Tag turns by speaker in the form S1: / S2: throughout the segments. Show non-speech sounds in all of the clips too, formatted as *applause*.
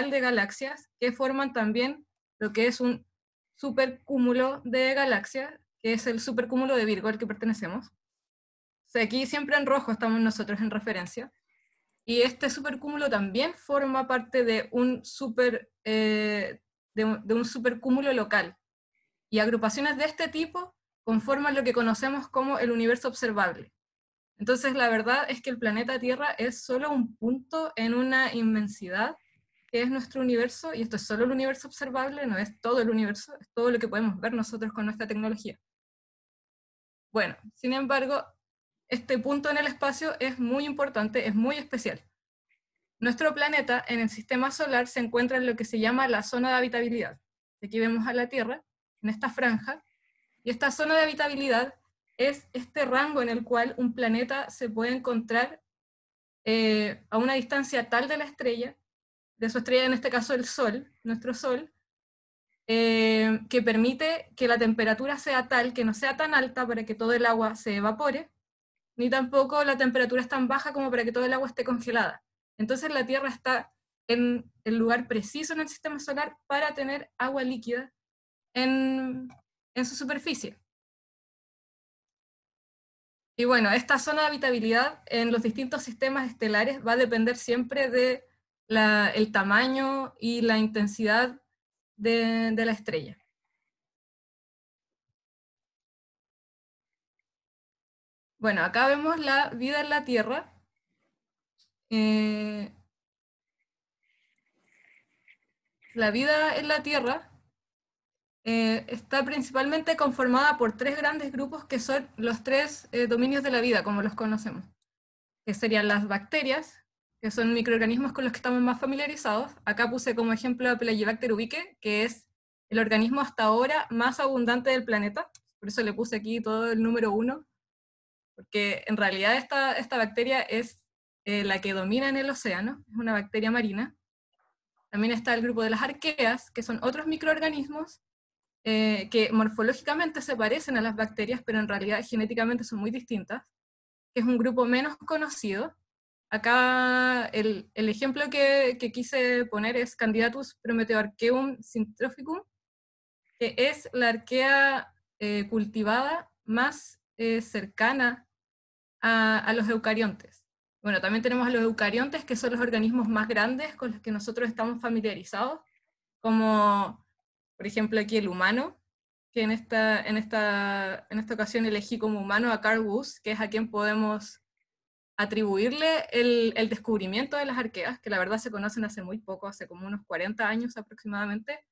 S1: de galaxias que forman también lo que es un supercúmulo de galaxias, que es el supercúmulo de Virgo al que pertenecemos. aquí siempre en rojo estamos nosotros en referencia. Y este supercúmulo también forma parte de un, super, eh, de un supercúmulo local. Y agrupaciones de este tipo conforman lo que conocemos como el universo observable. Entonces, la verdad es que el planeta Tierra es solo un punto en una inmensidad que es nuestro universo, y esto es solo el universo observable, no es todo el universo, es todo lo que podemos ver nosotros con nuestra tecnología. Bueno, sin embargo, este punto en el espacio es muy importante, es muy especial. Nuestro planeta en el sistema solar se encuentra en lo que se llama la zona de habitabilidad. Aquí vemos a la Tierra, en esta franja, y esta zona de habitabilidad es este rango en el cual un planeta se puede encontrar eh, a una distancia tal de la estrella de su estrella, en este caso el Sol, nuestro Sol, eh, que permite que la temperatura sea tal, que no sea tan alta para que todo el agua se evapore, ni tampoco la temperatura es tan baja como para que todo el agua esté congelada. Entonces la Tierra está en el lugar preciso en el sistema solar para tener agua líquida en, en su superficie. Y bueno, esta zona de habitabilidad en los distintos sistemas estelares va a depender siempre de el tamaño y la intensidad de, la estrella. Bueno, acá vemos la vida en la Tierra. Eh, la vida en la Tierra eh, está principalmente conformada por tres grandes grupos que son los tres eh, dominios de la vida, como los conocemos, que serían las bacterias, que son microorganismos con los que estamos más familiarizados. Acá puse como ejemplo a Plagiobacter ubique, que es el organismo hasta ahora más abundante del planeta. Por eso le puse aquí todo el número uno, porque en realidad esta, esta bacteria es eh, la que domina en el océano, es una bacteria marina. También está el grupo de las arqueas, que son otros microorganismos eh, que morfológicamente se parecen a las bacterias, pero en realidad genéticamente son muy distintas, que es un grupo menos conocido, Acá el, ejemplo que, quise poner es Candidatus Prometeoarcheum sintrophicum, que es la arquea eh, cultivada más eh, cercana a, los eucariontes. Bueno, también tenemos a los eucariontes, que son los organismos más grandes con los que nosotros estamos familiarizados, como por ejemplo aquí el humano, que en esta, en esta, en esta ocasión elegí como humano a Carl Woos, que es a quien podemos atribuirle el, descubrimiento de las arqueas, que la verdad se conocen hace muy poco, hace como unos 40 años aproximadamente,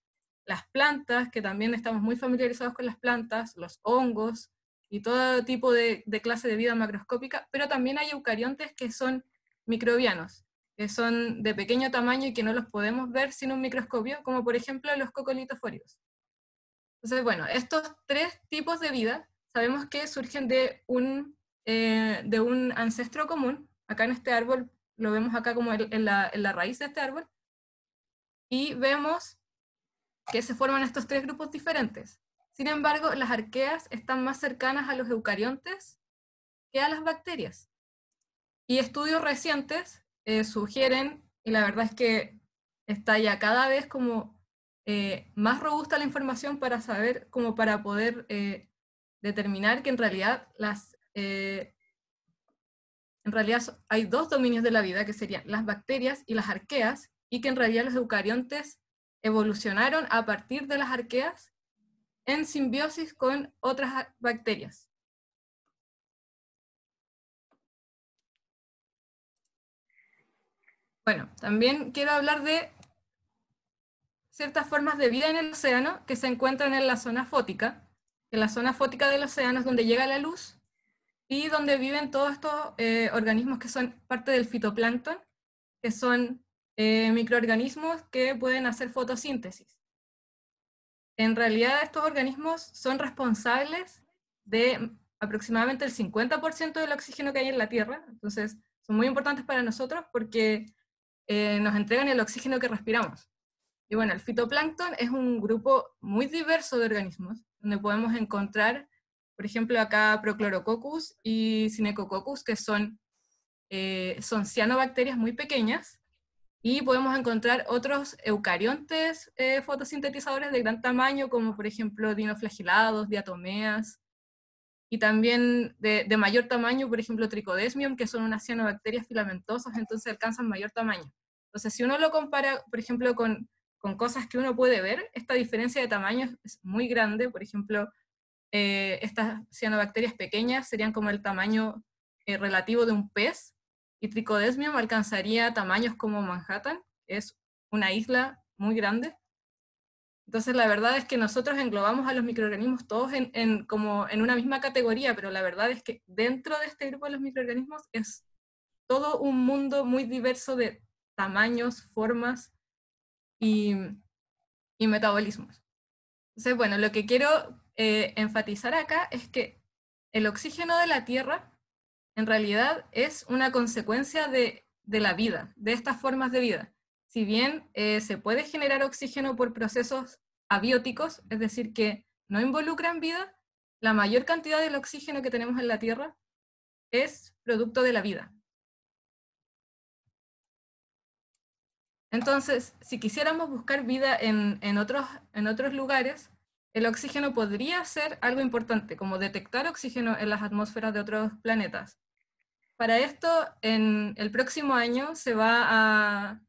S1: las plantas, que también estamos muy familiarizados con las plantas, los hongos y todo tipo de, clase de vida macroscópica, pero también hay eucariontes que son microbianos, que son de pequeño tamaño y que no los podemos ver sin un microscopio, como por ejemplo los cocolitofóridos. Entonces, bueno, estos tres tipos de vida sabemos que surgen de un eh, de un ancestro común. Acá en este árbol, lo vemos acá como en, la, raíz de este árbol. Y vemos que se forman estos tres grupos diferentes. Sin embargo, las arqueas están más cercanas a los eucariontes que a las bacterias. Y estudios recientes eh, sugieren, y la verdad es que está ya cada vez como eh, más robusta la información para saber, como para poder determinar que en realidad las eh, en realidad hay dos dominios de la vida, que serían las bacterias y las arqueas, y que en realidad los eucariontes evolucionaron a partir de las arqueas en simbiosis con otras bacterias. Bueno, también quiero hablar de ciertas formas de vida en el océano que se encuentran en la zona fótica. En la zona fótica del océano es donde llega la luz y donde viven todos estos eh, organismos que son parte del fitoplancton, que son eh, microorganismos que pueden hacer fotosíntesis. En realidad estos organismos son responsables de aproximadamente el 50% del oxígeno que hay en la Tierra, entonces son muy importantes para nosotros porque eh, nos entregan el oxígeno que respiramos. Y bueno, el fitoplancton es un grupo muy diverso de organismos, donde podemos encontrar por ejemplo, acá Prochlorococcus y Sinecococcus, que son, eh, son cianobacterias muy pequeñas, y podemos encontrar otros eucariontes eh, fotosintetizadores de gran tamaño, como por ejemplo dinoflagelados, diatomeas, y también de, mayor tamaño, por ejemplo, tricodesmium, que son unas cianobacterias filamentosas, entonces alcanzan mayor tamaño. Entonces, si uno lo compara, por ejemplo, con, con cosas que uno puede ver, esta diferencia de tamaño es muy grande, por ejemplo, eh, estas cianobacterias pequeñas serían como el tamaño eh, relativo de un pez y Tricodesmium alcanzaría tamaños como Manhattan, es una isla muy grande. Entonces la verdad es que nosotros englobamos a los microorganismos todos en, como en una misma categoría, pero la verdad es que dentro de este grupo de los microorganismos es todo un mundo muy diverso de tamaños, formas y, y metabolismos. Entonces, bueno, lo que quiero eh, enfatizar acá es que el oxígeno de la Tierra en realidad es una consecuencia de, la vida, de estas formas de vida. Si bien eh, se puede generar oxígeno por procesos abióticos, es decir, que no involucran vida, la mayor cantidad del oxígeno que tenemos en la Tierra es producto de la vida. Entonces, si quisiéramos buscar vida en otros lugares, el oxígeno podría ser algo importante, como detectar oxígeno en las atmósferas de otros planetas. Para esto, en el próximo año se va a,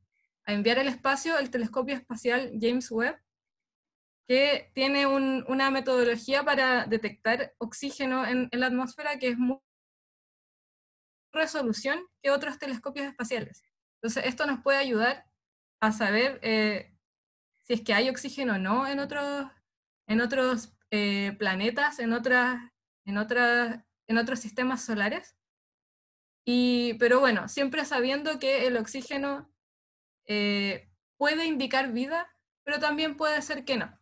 S1: enviar al espacio el telescopio espacial James Webb, que tiene una metodología para detectar oxígeno en, la atmósfera que es muy resolución que otros telescopios espaciales. Entonces, esto nos puede ayudar a saber eh, si es que hay oxígeno o no en otros en otros eh, planetas, en, otras, en, otras, en otros sistemas solares. Y, pero bueno, siempre sabiendo que el oxígeno eh, puede indicar vida, pero también puede ser que no.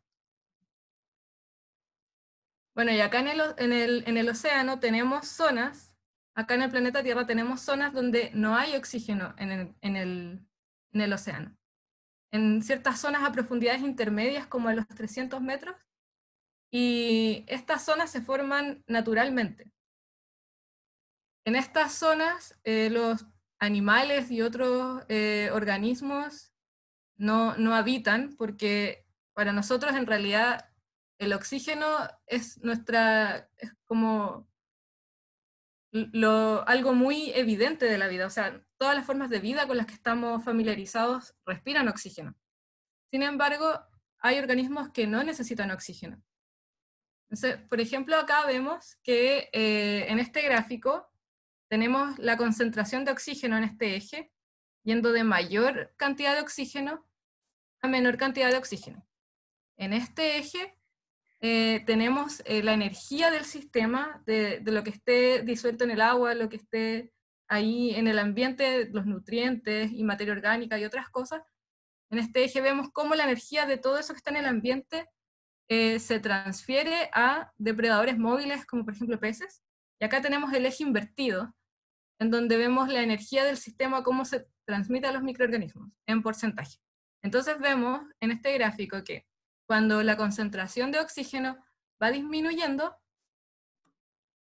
S1: Bueno, y acá en el, en el, en el océano tenemos zonas, acá en el planeta Tierra tenemos zonas donde no hay oxígeno en el, en el, en el océano. En ciertas zonas a profundidades intermedias, como a los 300 metros, y estas zonas se forman naturalmente. En estas zonas eh, los animales y otros eh, organismos no, habitan porque para nosotros en realidad el oxígeno es nuestra, como algo muy evidente de la vida. O sea, todas las formas de vida con las que estamos familiarizados respiran oxígeno. Sin embargo, hay organismos que no necesitan oxígeno. Entonces, por ejemplo, acá vemos que eh, en este gráfico tenemos la concentración de oxígeno en este eje, yendo de mayor cantidad de oxígeno a menor cantidad de oxígeno. En este eje eh, tenemos eh, la energía del sistema, de, de, lo que esté disuelto en el agua, lo que esté ahí en el ambiente, los nutrientes y materia orgánica y otras cosas. En este eje vemos cómo la energía de todo eso que está en el ambiente eh, se transfiere a depredadores móviles como por ejemplo peces. Y acá tenemos el eje invertido, en donde vemos la energía del sistema, cómo se transmite a los microorganismos en porcentaje. Entonces vemos en este gráfico que cuando la concentración de oxígeno va disminuyendo,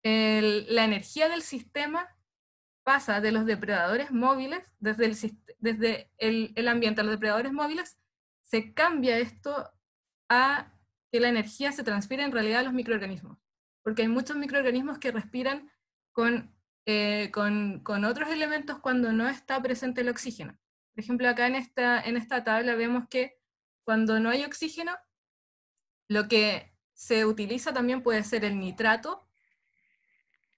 S1: la energía del sistema pasa de los depredadores móviles, desde, el, desde el ambiente a los depredadores móviles, se cambia esto a que la energía se transfiere en realidad a los microorganismos, porque hay muchos microorganismos que respiran eh, con, con, otros elementos cuando no está presente el oxígeno. Por ejemplo, acá en esta, en esta tabla vemos que cuando no hay oxígeno, lo que se utiliza también puede ser el nitrato,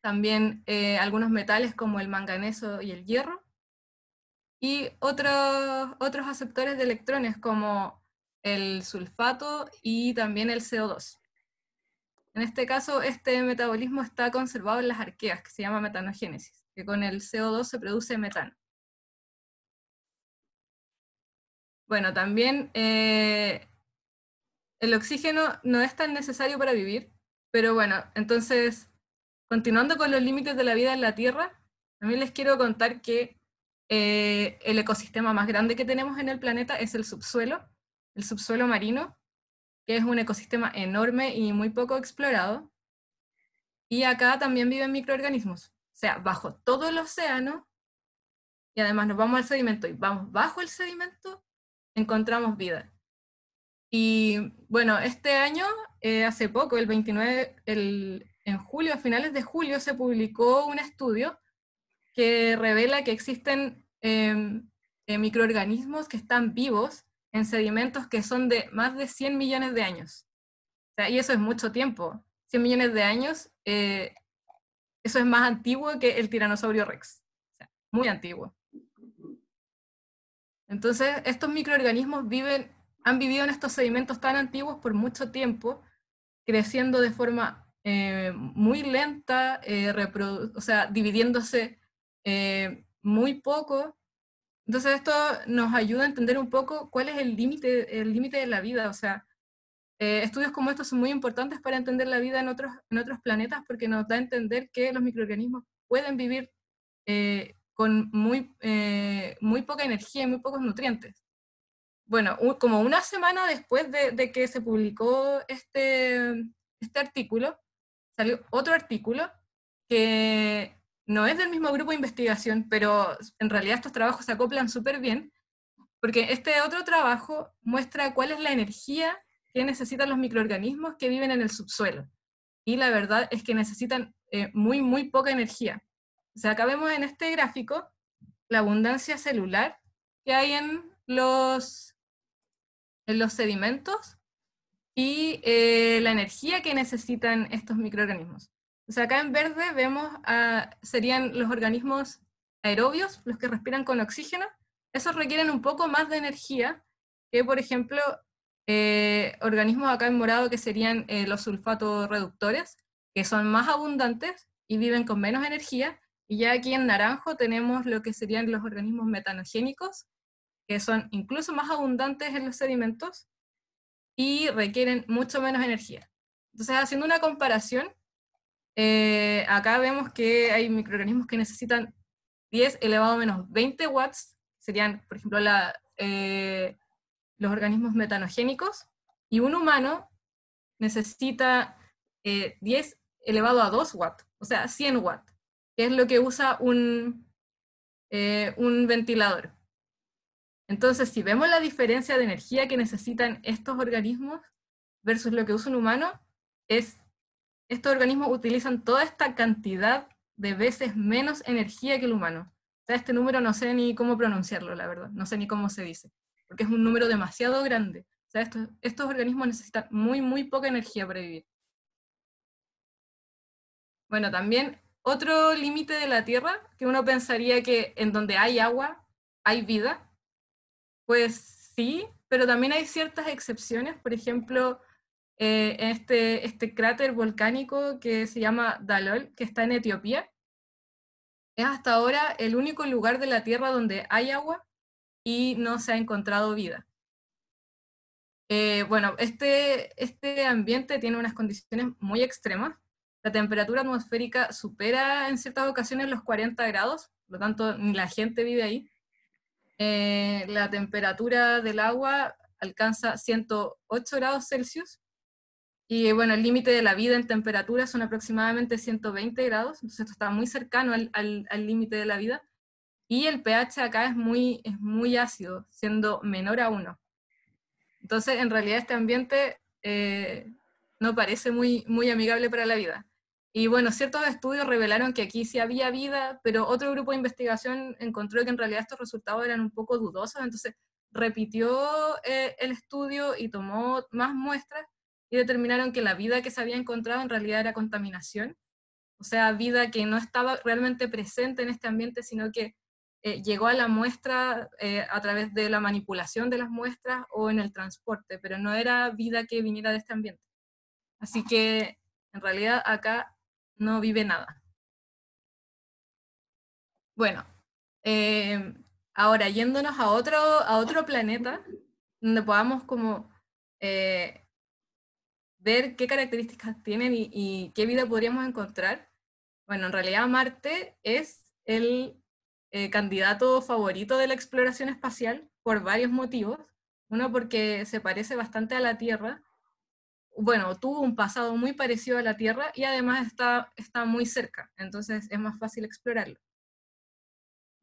S1: también eh, algunos metales como el manganeso y el hierro, y otros, otros aceptores de electrones como el sulfato y también el CO2. En este caso, este metabolismo está conservado en las arqueas, que se llama metanogénesis, que con el CO2 se produce metano. Bueno, también eh, el oxígeno no es tan necesario para vivir, pero bueno, entonces, continuando con los límites de la vida en la Tierra, también les quiero contar que eh, el ecosistema más grande que tenemos en el planeta es el subsuelo, el subsuelo marino, que es un ecosistema enorme y muy poco explorado. Y acá también viven microorganismos, o sea, bajo todo el océano, y además nos vamos al sedimento y vamos bajo el sedimento, encontramos vida. Y bueno, este año, eh, hace poco, el 29, en julio, a finales de julio, se publicó un estudio que revela que existen em, eh, microorganismos que están vivos en sedimentos que son de más de 100 millones de años. y eso es mucho tiempo. 100 millones de años, eh, eso es más antiguo que el tiranosaurio rex. muy antiguo. Entonces, estos microorganismos viven, han vivido en estos sedimentos tan antiguos por mucho tiempo, creciendo de forma eh, muy lenta, eh, o sea, dividiéndose muy poco entonces esto nos ayuda a entender un poco cuál es el límite el límite de la vida, o sea, eh, estudios como estos son muy importantes para entender la vida en otros, en otros planetas porque nos da a entender que los microorganismos pueden vivir eh, con muy, eh, muy poca energía y muy pocos nutrientes. Bueno, como una semana después de, de, que se publicó este, este artículo, salió otro artículo que no es del mismo grupo de investigación, pero en realidad estos trabajos se acoplan súper bien, porque este otro trabajo muestra cuál es la energía que necesitan los microorganismos que viven en el subsuelo. Y la verdad es que necesitan eh, muy, muy poca energía. O sea, acá vemos en este gráfico la abundancia celular que hay en los, en los sedimentos y eh, la energía que necesitan estos microorganismos. O sea, acá en verde vemos, serían los organismos aerobios, los que respiran con oxígeno. Esos requieren un poco más de energía que, por ejemplo, eh, organismos acá en morado que serían eh, los sulfato-reductores, que son más abundantes y viven con menos energía. Y ya aquí en naranjo tenemos lo que serían los organismos metanogénicos, que son incluso más abundantes en los sedimentos y requieren mucho menos energía. Entonces, haciendo una comparación, eh, acá vemos que hay microorganismos que necesitan 10 elevado menos 20 watts, serían, por ejemplo, eh, los organismos metanogénicos, y un humano necesita 10 eh, elevado a 2 watts, o sea, 100 watts, que es lo que usa un, un ventilador. Entonces, si vemos la diferencia de energía que necesitan estos organismos versus lo que usa un humano, es estos organismos utilizan toda esta cantidad de veces menos energía que el humano. este número no sé ni cómo pronunciarlo, la verdad, no sé ni cómo se dice, porque es un número demasiado grande. O sea, estos organismos necesitan muy, muy poca energía para vivir. Bueno, también otro límite de la Tierra, que uno pensaría que en donde hay agua hay vida, pues sí, pero también hay ciertas excepciones, por ejemplo, eh, este, este cráter volcánico que se llama Dalol, que está en Etiopía. Es hasta ahora el único lugar de la Tierra donde hay agua y no se ha encontrado vida. Eh, bueno, este, este ambiente tiene unas condiciones muy extremas. La temperatura atmosférica supera en ciertas ocasiones los 40 grados, por lo tanto ni la gente vive ahí. Eh, la temperatura del agua alcanza 108 grados Celsius y bueno, el límite de la vida en temperatura son aproximadamente 120 grados, entonces esto está muy cercano al límite de la vida. Y el pH acá es muy, es muy ácido, siendo menor a 1. Entonces, en realidad este ambiente eh, no parece muy, muy amigable para la vida. Y bueno, ciertos estudios revelaron que aquí sí había vida, pero otro grupo de investigación encontró que en realidad estos resultados eran un poco dudosos, entonces repitió eh, el estudio y tomó más muestras y determinaron que la vida que se había encontrado en realidad era contaminación, o sea, vida que no estaba realmente presente en este ambiente, sino que eh, llegó a la muestra eh, a través de la manipulación de las muestras o en el transporte, pero no era vida que viniera de este ambiente. Así que en realidad acá no vive nada. Bueno, eh, ahora yéndonos a otro, a otro planeta, donde podamos como ver qué características tienen y, qué vida podríamos encontrar. Bueno, en realidad Marte es el eh, candidato favorito de la exploración espacial por varios motivos. Uno, porque se parece bastante a la Tierra. Bueno, tuvo un pasado muy parecido a la Tierra y además está, está muy cerca, entonces es más fácil explorarlo.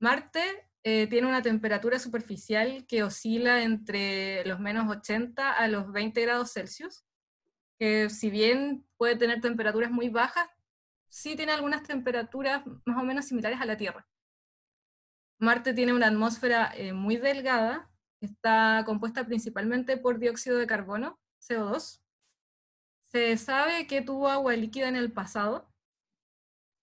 S1: Marte eh, tiene una temperatura superficial que oscila entre los menos 80 a los 20 grados Celsius que si bien puede tener temperaturas muy bajas, sí tiene algunas temperaturas más o menos similares a la Tierra. Marte tiene una atmósfera eh, muy delgada, está compuesta principalmente por dióxido de carbono, CO2. Se sabe que tuvo agua líquida en el pasado,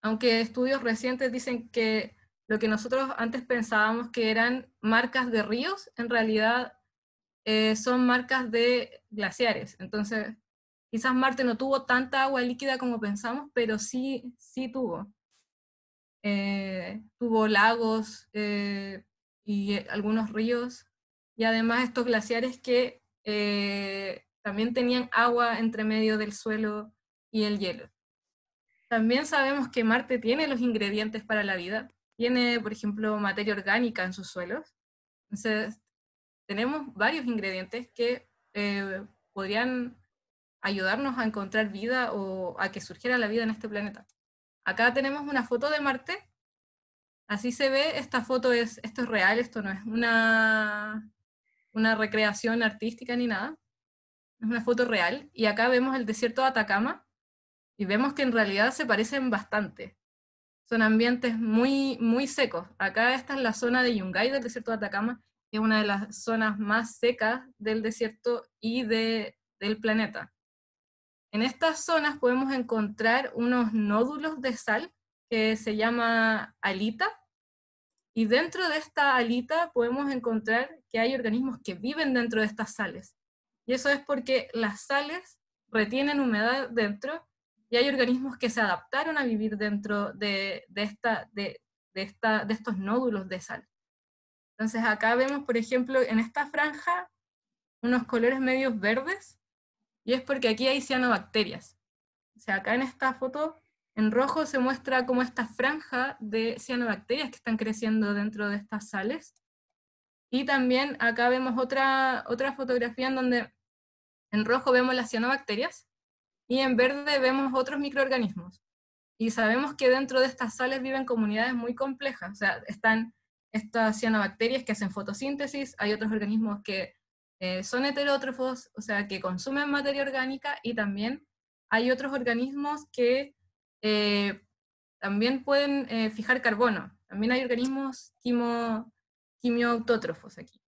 S1: aunque estudios recientes dicen que lo que nosotros antes pensábamos que eran marcas de ríos, en realidad eh, son marcas de glaciares. Entonces, Quizás Marte no tuvo tanta agua líquida como pensamos, pero sí, sí tuvo. Eh, tuvo lagos eh, y eh, algunos ríos, y además estos glaciares que también tenían agua entre medio del suelo y el hielo. También sabemos que Marte tiene los ingredientes para la vida, tiene, por ejemplo, materia orgánica en sus suelos, entonces tenemos varios ingredientes que podrían ayudarnos a encontrar vida o a que surgiera la vida en este planeta. Acá tenemos una foto de Marte. Así se ve, esta foto es, esto es real, esto no es una, una recreación artística ni nada. Es una foto real. Y acá vemos el desierto de Atacama y vemos que en realidad se parecen bastante. Son ambientes muy, muy secos. Acá esta es la zona de Yungay del desierto de Atacama, que es una de las zonas más secas del desierto y de, del planeta. En estas zonas podemos encontrar unos nódulos de sal que se llama alita, y dentro de esta alita podemos encontrar que hay organismos que viven dentro de estas sales. Y eso es porque las sales retienen humedad dentro y hay organismos que se adaptaron a vivir dentro de, de esta, de, estos nódulos de sal. Entonces acá vemos, por ejemplo, en esta franja unos colores medios verdes y es porque aquí hay cianobacterias. O sea, acá en esta foto, en rojo se muestra como esta franja de cianobacterias que están creciendo dentro de estas sales. Y también acá vemos otra, otra fotografía en donde en rojo vemos las cianobacterias y en verde vemos otros microorganismos. Y sabemos que dentro de estas sales viven comunidades muy complejas. O sea, están estas cianobacterias que hacen fotosíntesis, hay otros organismos que eh, son heterótrofos, o sea, que consumen materia orgánica y también hay otros organismos que eh, también pueden eh, fijar carbono. También hay organismos quimio quimioautótrofos aquí.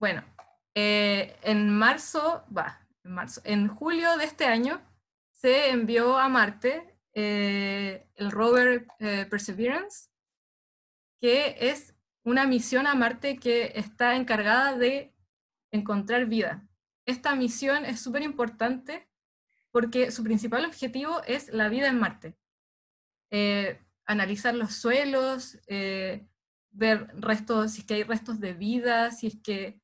S1: Bueno, en marzo, va, en marzo, en julio de este año se envió a Marte el rover Perseverance, que es una misión a Marte que está encargada de encontrar vida. Esta misión es súper importante porque su principal objetivo es la vida en Marte. Eh, analizar los suelos, eh, ver restos, si es que hay restos de vida, si es que,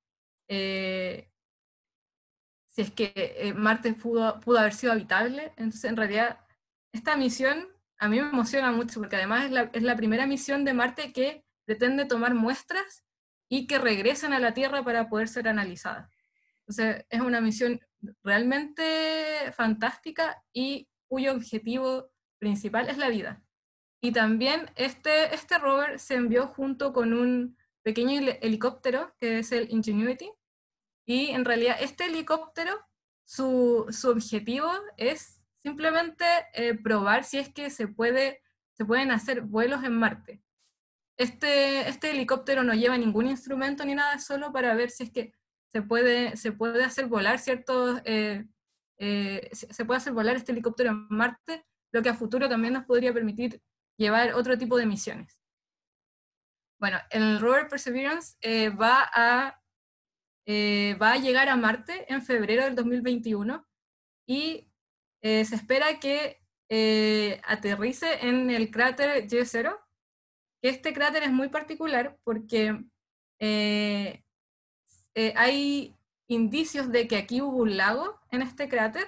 S1: eh, si es que Marte pudo, pudo haber sido habitable. Entonces, en realidad, esta misión a mí me emociona mucho porque además es la primera misión de Marte que pretende tomar muestras y que regresen a la Tierra para poder ser analizadas. Entonces, es una misión realmente fantástica y cuyo objetivo principal es la vida. Y también este, este rover se envió junto con un pequeño helicóptero que es el Ingenuity. Y en realidad este helicóptero, su, objetivo es simplemente eh, probar si es que se, puede, se pueden hacer vuelos en Marte. Este, este, helicóptero no lleva ningún instrumento ni nada, solo para ver si es que se puede, se puede hacer volar ciertos, eh, eh, se puede hacer volar este helicóptero en Marte, lo que a futuro también nos podría permitir llevar otro tipo de misiones. Bueno, el rover Perseverance eh, va, a, va a llegar a Marte en febrero del 2021 y se espera que aterrice en el cráter G0, este cráter es muy particular porque eh, eh, hay indicios de que aquí hubo un lago en este cráter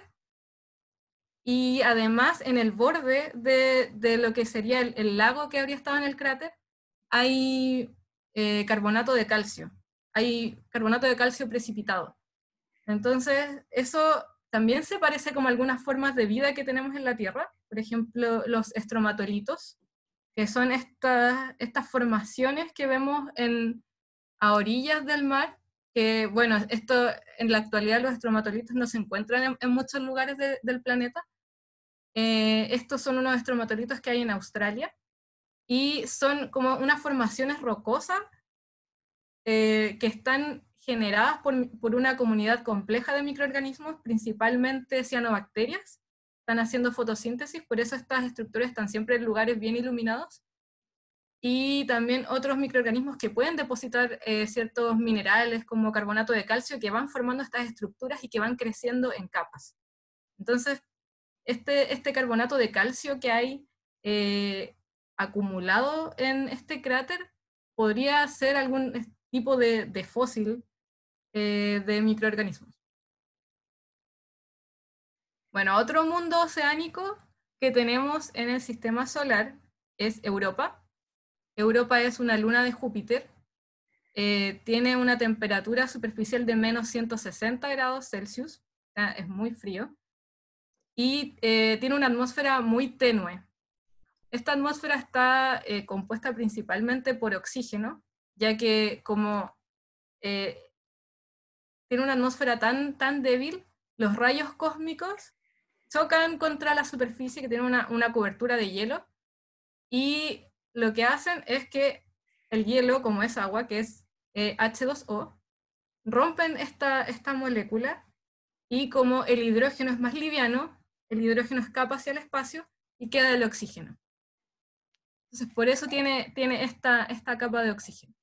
S1: y además en el borde de, lo que sería el, lago que habría estado en el cráter hay eh, carbonato de calcio, hay carbonato de calcio precipitado. Entonces, eso también se parece como algunas formas de vida que tenemos en la Tierra, por ejemplo, los estromatolitos, que son estas, estas formaciones que vemos a orillas del mar, que bueno, esto en la actualidad los estromatolitos no se encuentran en, muchos lugares del planeta. Eh, estos son unos estromatolitos que hay en Australia y son como unas formaciones rocosas eh, que están generadas por, por, una comunidad compleja de microorganismos, principalmente cianobacterias, están haciendo fotosíntesis, por eso estas estructuras están siempre en lugares bien iluminados. Y también otros microorganismos que pueden depositar eh, ciertos minerales como carbonato de calcio que van formando estas estructuras y que van creciendo en capas. Entonces, este, este carbonato de calcio que hay eh, acumulado en este cráter podría ser algún tipo de, fósil eh, de microorganismos. Bueno, otro mundo oceánico que tenemos en el sistema solar es Europa. Europa es una luna de Júpiter. Eh, tiene una temperatura superficial de menos 160 grados Celsius. Ah, es muy frío. Y eh, tiene una atmósfera muy tenue. Esta atmósfera está eh, compuesta principalmente por oxígeno, ya que como tiene una atmósfera tan, tan débil, los rayos cósmicos chocan contra la superficie que tiene una, una cobertura de hielo y lo que hacen es que el hielo, como es agua, que es H2O, eh, rompen esta, molécula y como el hidrógeno es más liviano, el hidrógeno escapa hacia el espacio y queda el oxígeno. Entonces, por eso tiene, tiene esta, capa de oxígeno.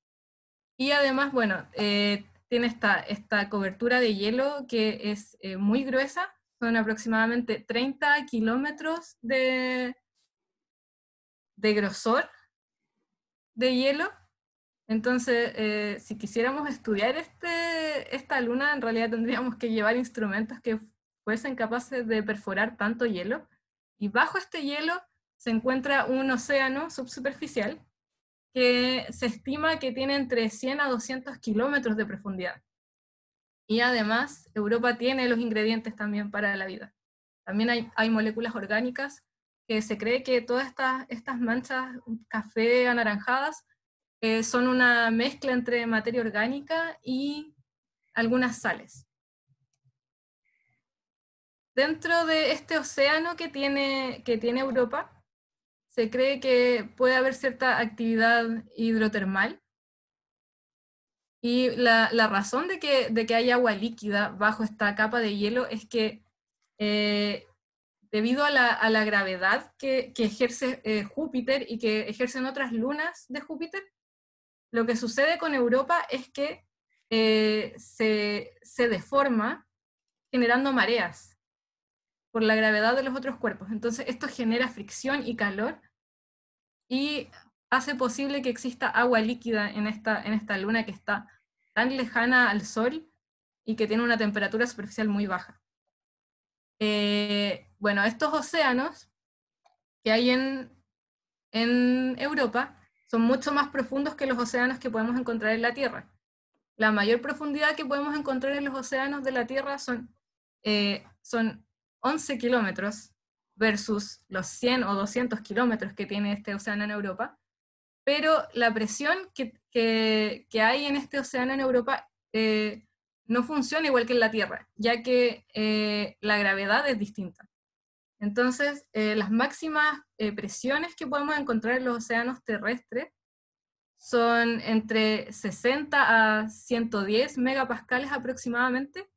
S1: Y además, bueno, eh, tiene esta, esta cobertura de hielo que es eh, muy gruesa son aproximadamente 30 kilómetros de, de grosor de hielo. Entonces, eh, si quisiéramos estudiar este, esta luna, en realidad tendríamos que llevar instrumentos que fuesen capaces de perforar tanto hielo. Y bajo este hielo se encuentra un océano subsuperficial que se estima que tiene entre 100 a 200 kilómetros de profundidad. Y además, Europa tiene los ingredientes también para la vida. También hay, moléculas orgánicas que se cree que todas estas, manchas café anaranjadas eh, son una mezcla entre materia orgánica y algunas sales. Dentro de este océano que tiene, que tiene Europa, se cree que puede haber cierta actividad hidrotermal y la, razón de que, de que hay agua líquida bajo esta capa de hielo es que eh, debido a la, a la, gravedad que, que ejerce eh, Júpiter y que ejercen otras lunas de Júpiter, lo que sucede con Europa es que eh, se, se, deforma generando mareas por la gravedad de los otros cuerpos. Entonces esto genera fricción y calor y hace posible que exista agua líquida en esta, en esta luna que está tan lejana al Sol y que tiene una temperatura superficial muy baja. Eh, bueno, estos océanos que hay en, en Europa son mucho más profundos que los océanos que podemos encontrar en la Tierra. La mayor profundidad que podemos encontrar en los océanos de la Tierra son, eh, son 11 kilómetros versus los 100 o 200 kilómetros que tiene este océano en Europa pero la presión que, que, hay en este océano en Europa eh, no funciona igual que en la Tierra, ya que eh, la gravedad es distinta. Entonces, eh, las máximas presiones que podemos encontrar en los océanos terrestres son entre 60 a 110 megapascales aproximadamente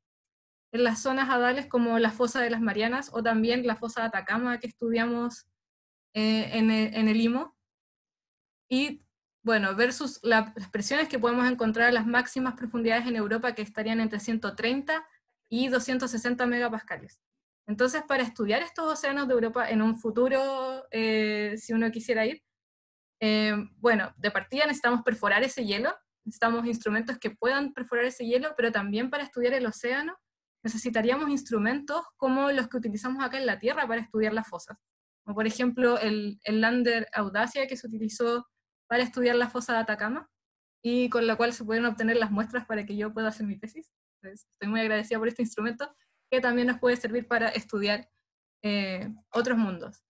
S1: en las zonas adales como la fosa de las Marianas o también la fosa de Atacama que estudiamos en, el, en el IMO y bueno, versus las presiones que podemos encontrar a las máximas profundidades en Europa que estarían entre 130 y 260 megapascales. Entonces, para estudiar estos océanos de Europa en un futuro, eh, si uno quisiera ir, eh, bueno, de partida necesitamos perforar ese hielo, necesitamos instrumentos que puedan perforar ese hielo, pero también para estudiar el océano necesitaríamos instrumentos como los que utilizamos acá en la Tierra para estudiar las fosas. Como por ejemplo el, el lander Audacia que se utilizó para estudiar la fosa de Atacama y con la cual se pueden obtener las muestras para que yo pueda hacer mi tesis. estoy muy agradecida por este instrumento que también nos puede servir para estudiar eh, otros mundos.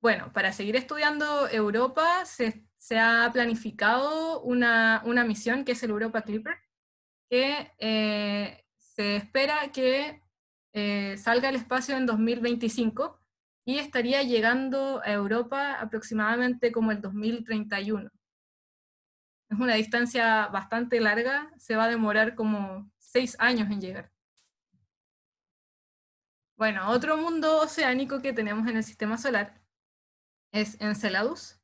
S1: Bueno, para seguir estudiando Europa se, ha planificado una, misión que es el Europa Clipper, que eh, se espera que eh, salga al espacio en 2025 y estaría llegando a Europa aproximadamente como el 2031. Es una distancia bastante larga, se va a demorar como seis años en llegar. Bueno, otro mundo oceánico que tenemos en el sistema solar es Enceladus,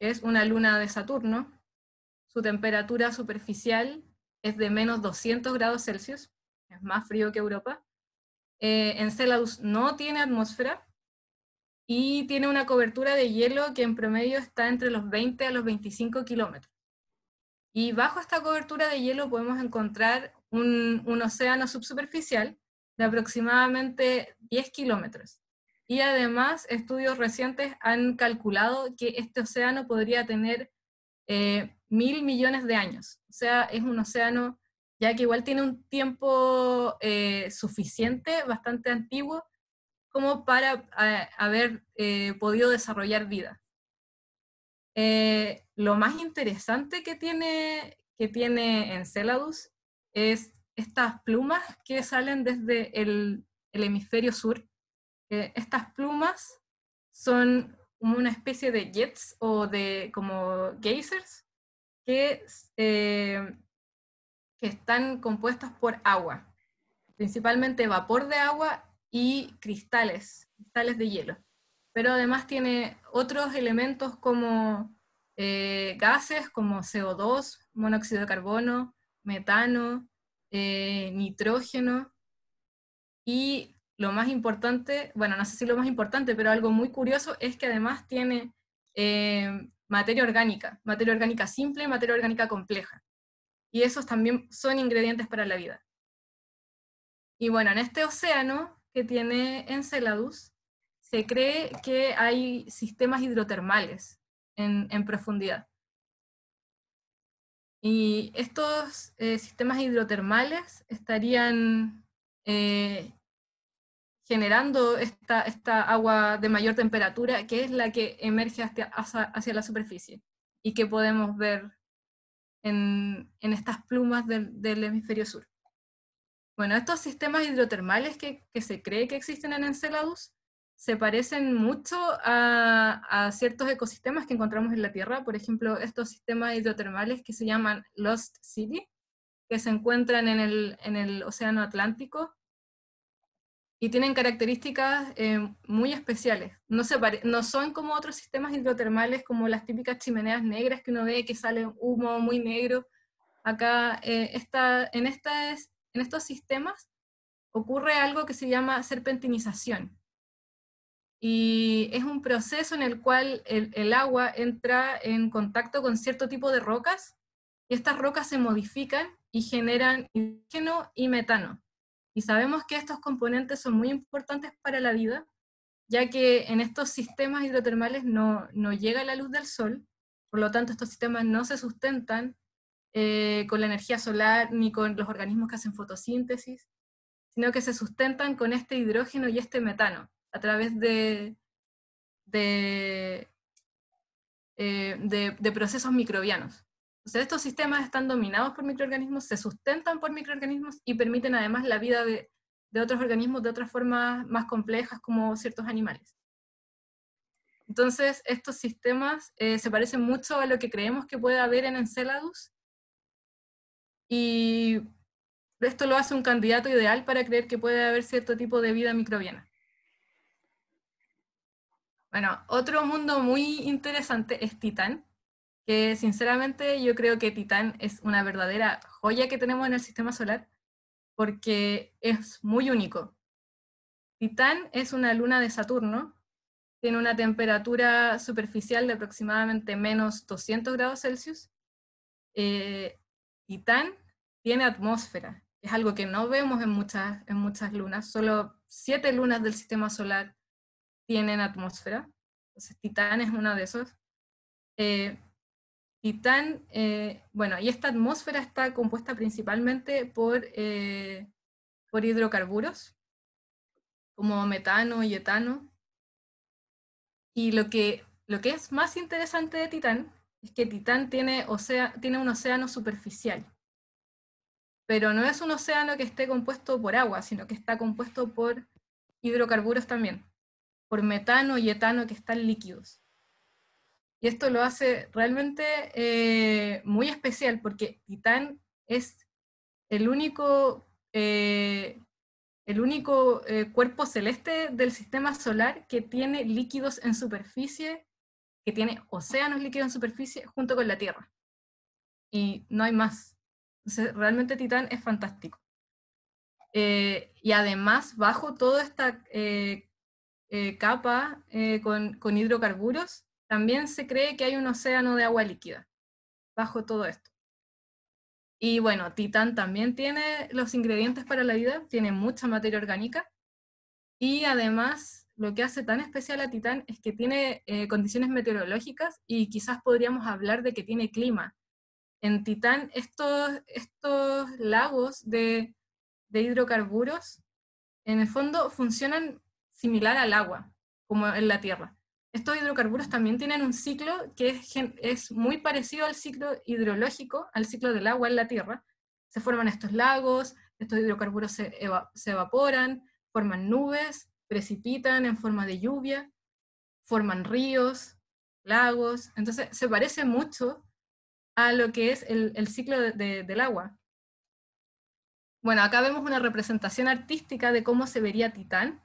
S1: que es una luna de Saturno. Su temperatura superficial es de menos 200 grados Celsius, es más frío que Europa. Eh, Enceladus no tiene atmósfera, y tiene una cobertura de hielo que en promedio está entre los 20 a los 25 kilómetros. Y bajo esta cobertura de hielo podemos encontrar un, océano subsuperficial de aproximadamente 10 kilómetros. Y además, estudios recientes han calculado que este océano podría tener eh, mil millones de años. O sea, es un océano ya que igual tiene un tiempo eh, suficiente, bastante antiguo, como para eh, haber eh, podido desarrollar vida. Eh, lo más interesante que tiene, que tiene Enceladus es estas plumas que salen desde el, hemisferio sur. estas plumas son una especie de jets o de como geysers que, que están compuestas por agua, principalmente vapor de agua y cristales, cristales de hielo. Pero además tiene otros elementos como eh, gases como CO2, monóxido de carbono, metano, eh, nitrógeno y lo más importante, bueno, no sé si lo más importante, pero algo muy curioso es que además tiene eh, materia orgánica, materia orgánica simple, y materia orgánica compleja. Y esos también son ingredientes para la vida. Y bueno, en este océano que tiene Enceladus, se cree que hay sistemas hidrotermales en, profundidad. Y estos eh, sistemas hidrotermales estarían eh, generando esta, agua de mayor temperatura, que es la que emerge hacia, la superficie y que podemos ver en, estas plumas del hemisferio sur. Bueno, estos sistemas hidrotermales que, se cree que existen en Enceladus se parecen mucho a, ciertos ecosistemas que encontramos en la Tierra, por ejemplo, estos sistemas hidrotermales que se llaman Lost City, que se encuentran en el, en el Océano Atlántico y tienen características eh, muy especiales. No, se no son como otros sistemas hidrotermales, como las típicas chimeneas negras que uno ve que sale humo muy negro. Acá, eh, en esta, en en estos sistemas ocurre algo que se llama serpentinización. Y es un proceso en el cual el, agua entra en contacto con cierto tipo de rocas y estas rocas se modifican y generan hidrógeno y metano. Y sabemos que estos componentes son muy importantes para la vida, ya que en estos sistemas hidrotermales no, no llega la luz del sol, por lo tanto estos sistemas no se sustentan, eh, con la energía solar ni con los organismos que hacen fotosíntesis, sino que se sustentan con este hidrógeno y este metano a través de, de, eh, procesos microbianos. O sea, estos sistemas están dominados por microorganismos, se sustentan por microorganismos y permiten además la vida de, otros organismos de otras formas más complejas como ciertos animales. Entonces, estos sistemas eh, se parecen mucho a lo que creemos que puede haber en Enceladus, y esto lo hace un candidato ideal para creer que puede haber cierto tipo de vida microbiana. Bueno, otro mundo muy interesante es Titán, que sinceramente yo creo que Titán es una verdadera joya que tenemos en el sistema solar, porque es muy único. Titán es una luna de Saturno, tiene una temperatura superficial de aproximadamente menos 200 grados Celsius, eh, Titán tiene atmósfera, es algo que no vemos en muchas, en muchas lunas, solo siete lunas del sistema solar tienen atmósfera, entonces Titán es una de esos. Eh, Titán, eh, bueno, y esta atmósfera está compuesta principalmente por, eh, por hidrocarburos, como metano y etano. Y lo que, lo que es más interesante de Titán es que Titán tiene, tiene un océano superficial, pero no es un océano que esté compuesto por agua, sino que está compuesto por hidrocarburos también, por metano y etano que están líquidos. Y esto lo hace realmente eh, muy especial porque Titán es el único, eh, el único eh, cuerpo celeste del sistema solar que tiene líquidos en superficie que tiene océanos líquidos en superficie junto con la Tierra. Y no hay más. Entonces, realmente Titán es fantástico. Eh, y además, bajo toda esta eh, eh, capa con, con hidrocarburos, también se cree que hay un océano de agua líquida, bajo todo esto. Y bueno, Titán también tiene los ingredientes para la vida, tiene mucha materia orgánica y además lo que hace tan especial a Titán es que tiene eh, condiciones meteorológicas y quizás podríamos hablar de que tiene clima. En Titán estos, estos lagos de, hidrocarburos en el fondo funcionan similar al agua, como en la Tierra. Estos hidrocarburos también tienen un ciclo que es, muy parecido al ciclo hidrológico, al ciclo del agua en la Tierra. Se forman estos lagos, estos hidrocarburos se evaporan, forman nubes, precipitan en forma de lluvia, forman ríos, lagos, entonces se parece mucho a lo que es el, ciclo del agua. Bueno, acá vemos una representación artística de cómo se vería Titán,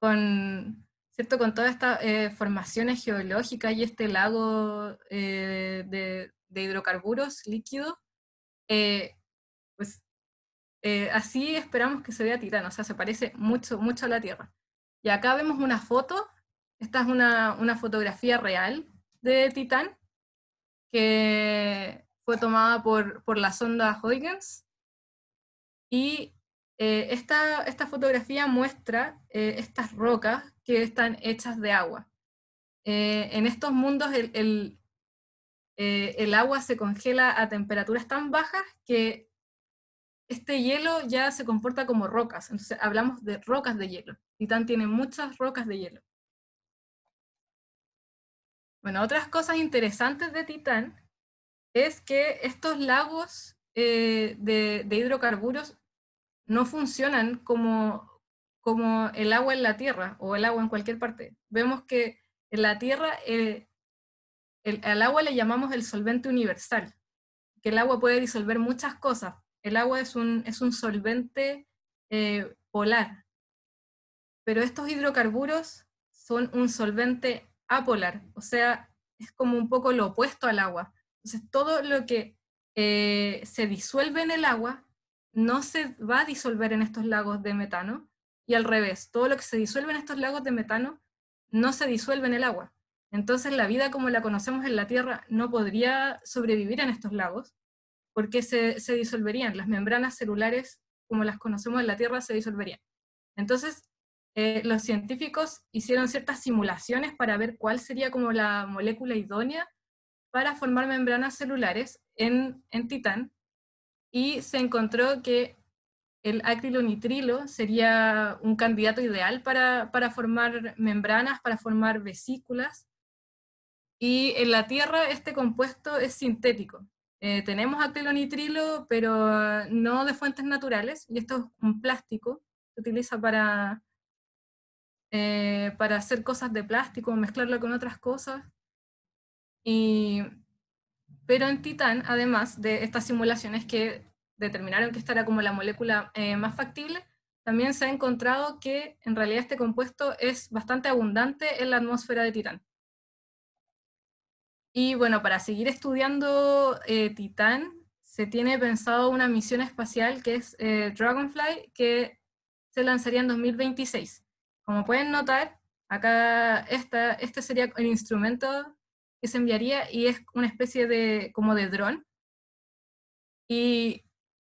S1: con, ¿cierto? con todas estas eh, formaciones geológicas y este lago eh, de, hidrocarburos líquidos eh, eh, así esperamos que se vea Titán, o sea, se parece mucho, mucho a la Tierra. Y acá vemos una foto, esta es una, fotografía real de Titán, que fue tomada por, la sonda Huygens. Y eh, esta, fotografía muestra eh, estas rocas que están hechas de agua. en estos mundos el, el, el, agua se congela a temperaturas tan bajas que este hielo ya se comporta como rocas, entonces hablamos de rocas de hielo. Titán tiene muchas rocas de hielo. Bueno, otras cosas interesantes de Titán es que estos lagos eh, de, hidrocarburos no funcionan como, como el agua en la Tierra o el agua en cualquier parte. Vemos que en la Tierra eh, el, al agua le llamamos el solvente universal, que el agua puede disolver muchas cosas, el agua es un, es un solvente eh, polar, pero estos hidrocarburos son un solvente apolar, o sea, es como un poco lo opuesto al agua. Entonces, todo lo que eh, se disuelve en el agua no se va a disolver en estos lagos de metano, y al revés, todo lo que se disuelve en estos lagos de metano no se disuelve en el agua. Entonces la vida como la conocemos en la Tierra no podría sobrevivir en estos lagos, porque se, disolverían, las membranas celulares como las conocemos en la Tierra se disolverían. Entonces, eh, los científicos hicieron ciertas simulaciones para ver cuál sería como la molécula idónea para formar membranas celulares en, en titán y se encontró que el acrilonitrilo sería un candidato ideal para, formar membranas, para formar vesículas. Y en la Tierra este compuesto es sintético, eh, tenemos acrilonitrilo, pero no de fuentes naturales, y esto es un plástico, se utiliza para, eh, para hacer cosas de plástico, mezclarlo con otras cosas. Y, pero en Titán, además de estas simulaciones que determinaron que esta era como la molécula eh, más factible, también se ha encontrado que en realidad este compuesto es bastante abundante en la atmósfera de Titán. Y bueno, para seguir estudiando eh, Titán, se tiene pensado una misión espacial que es eh, Dragonfly, que se lanzaría en 2026. Como pueden notar, acá esta, este sería el instrumento que se enviaría y es una especie de, como de dron. Y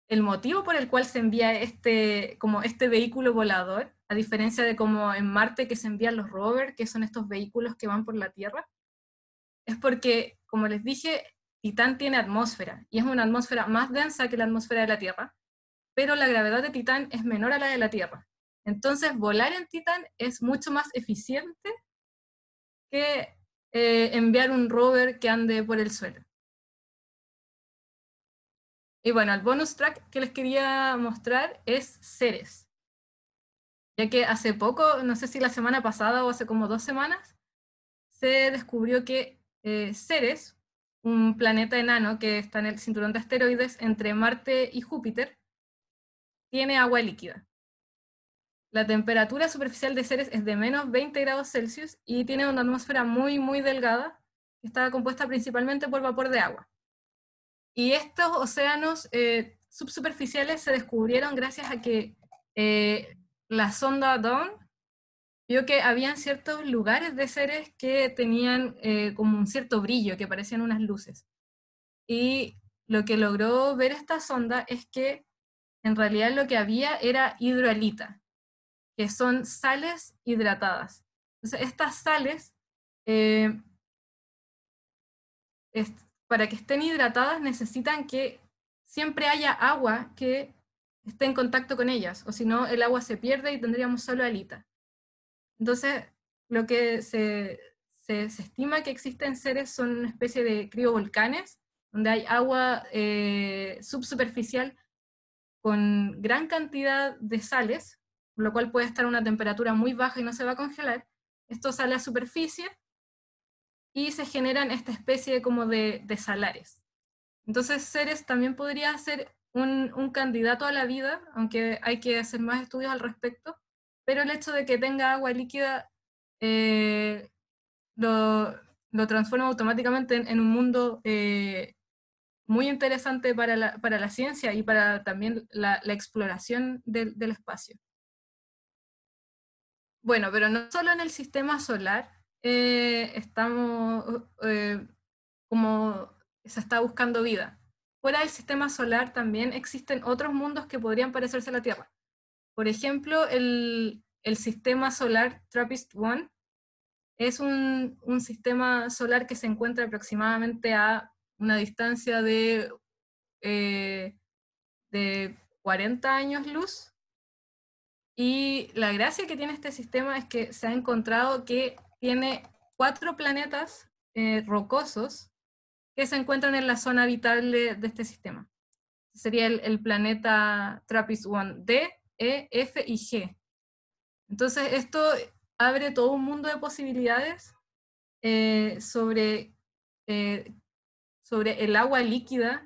S1: el motivo por el cual se envía este, como este vehículo volador, a diferencia de como en Marte que se envían los rovers, que son estos vehículos que van por la Tierra, es porque, como les dije, Titán tiene atmósfera y es una atmósfera más densa que la atmósfera de la Tierra, pero la gravedad de Titán es menor a la de la Tierra. Entonces, volar en Titán es mucho más eficiente que eh, enviar un rover que ande por el suelo. Y bueno, el bonus track que les quería mostrar es Ceres. Ya que hace poco, no sé si la semana pasada o hace como dos semanas, se descubrió que eh, Ceres, un planeta enano que está en el cinturón de asteroides entre Marte y Júpiter, tiene agua líquida. La temperatura superficial de Ceres es de menos 20 grados Celsius y tiene una atmósfera muy, muy delgada, que está compuesta principalmente por vapor de agua. Y estos océanos eh, subsuperficiales se descubrieron gracias a que eh, la sonda Dawn vio que habían ciertos lugares de seres que tenían eh, como un cierto brillo, que parecían unas luces. Y lo que logró ver esta sonda es que en realidad lo que había era hidroalita, que son sales hidratadas. Entonces, estas sales, eh, para que estén hidratadas, necesitan que siempre haya agua que esté en contacto con ellas, o si no, el agua se pierde y tendríamos solo alita. Entonces, lo que se, estima que existen seres son una especie de criovolcanes, donde hay agua eh, subsuperficial con gran cantidad de sales, lo cual puede estar a una temperatura muy baja y no se va a congelar. Esto sale a superficie y se generan esta especie como de, salares. Entonces, seres también podría ser un, candidato a la vida, aunque hay que hacer más estudios al respecto, pero el hecho de que tenga agua líquida eh, lo, transforma automáticamente en, un mundo eh, muy interesante para la, ciencia y para también la, exploración del, espacio. Bueno, pero no solo en el sistema solar eh, estamos uh, como se está buscando vida. Fuera del sistema solar también existen otros mundos que podrían parecerse a la Tierra. Por ejemplo, el, sistema solar TRAPPIST-1 es un, sistema solar que se encuentra aproximadamente a una distancia de, 40 eh, años luz. Y la gracia que tiene este sistema es que se ha encontrado que tiene cuatro planetas eh, rocosos que se encuentran en la zona habitable de este sistema. Sería el, planeta TRAPPIST-1D, e, F y G. Entonces, esto abre todo un mundo de posibilidades eh, sobre, eh, sobre el agua líquida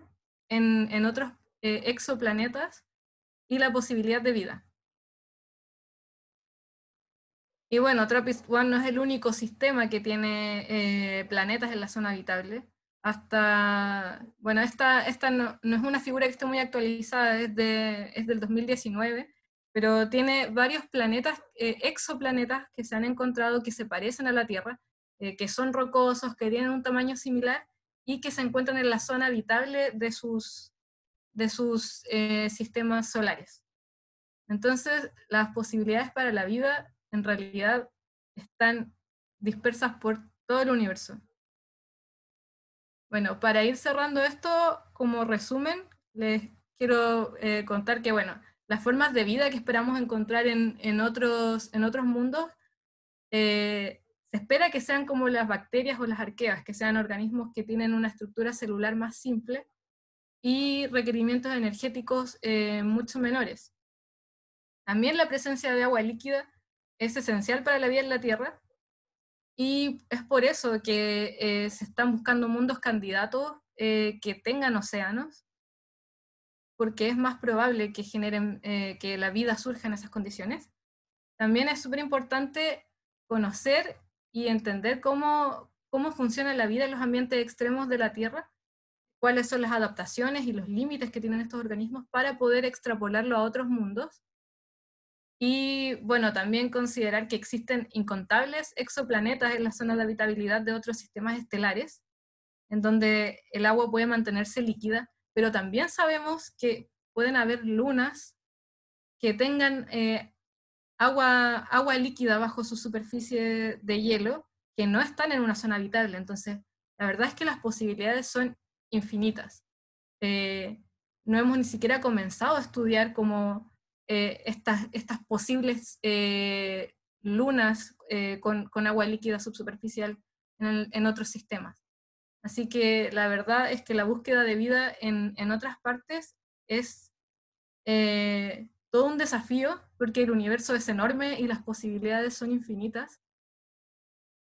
S1: en, en otros eh, exoplanetas y la posibilidad de vida. Y bueno, TRAPPIST-1 no es el único sistema que tiene planetas en la zona habitable. Hasta, bueno, esta, esta no, no, es una figura que esté muy actualizada, es, de, es del 2019, pero tiene varios planetas, eh, exoplanetas que se han encontrado que se parecen a la Tierra, eh, que son rocosos, que tienen un tamaño similar y que se encuentran en la zona habitable de sus, de sus eh, sistemas solares. Entonces, las posibilidades para la vida en realidad están dispersas por todo el universo. Bueno, para ir cerrando esto, como resumen, les quiero contar que, bueno, las formas de vida que esperamos encontrar en, otros, en otros mundos, eh, se espera que sean como las bacterias o las arqueas, que sean organismos que tienen una estructura celular más simple y requerimientos energéticos eh, mucho menores. También la presencia de agua líquida es esencial para la vida en la Tierra y es por eso que eh, se están buscando mundos candidatos que tengan océanos porque es más probable que, generen, eh, que la vida surja en esas condiciones. También es súper importante conocer y entender cómo, funciona la vida en los ambientes extremos de la Tierra, cuáles son las adaptaciones y los límites que tienen estos organismos para poder extrapolarlo a otros mundos. Y bueno, también considerar que existen incontables exoplanetas en la zona de habitabilidad de otros sistemas estelares, en donde el agua puede mantenerse líquida pero también sabemos que pueden haber lunas que tengan eh, agua, agua líquida bajo su superficie de hielo que no están en una zona habitable. Entonces, la verdad es que las posibilidades son infinitas. Eh, no hemos ni siquiera comenzado a estudiar como eh, estas, posibles lunas con, agua líquida subsuperficial en otros sistemas. Así que la verdad es que la búsqueda de vida en, otras partes es eh, todo un desafío porque el universo es enorme y las posibilidades son infinitas.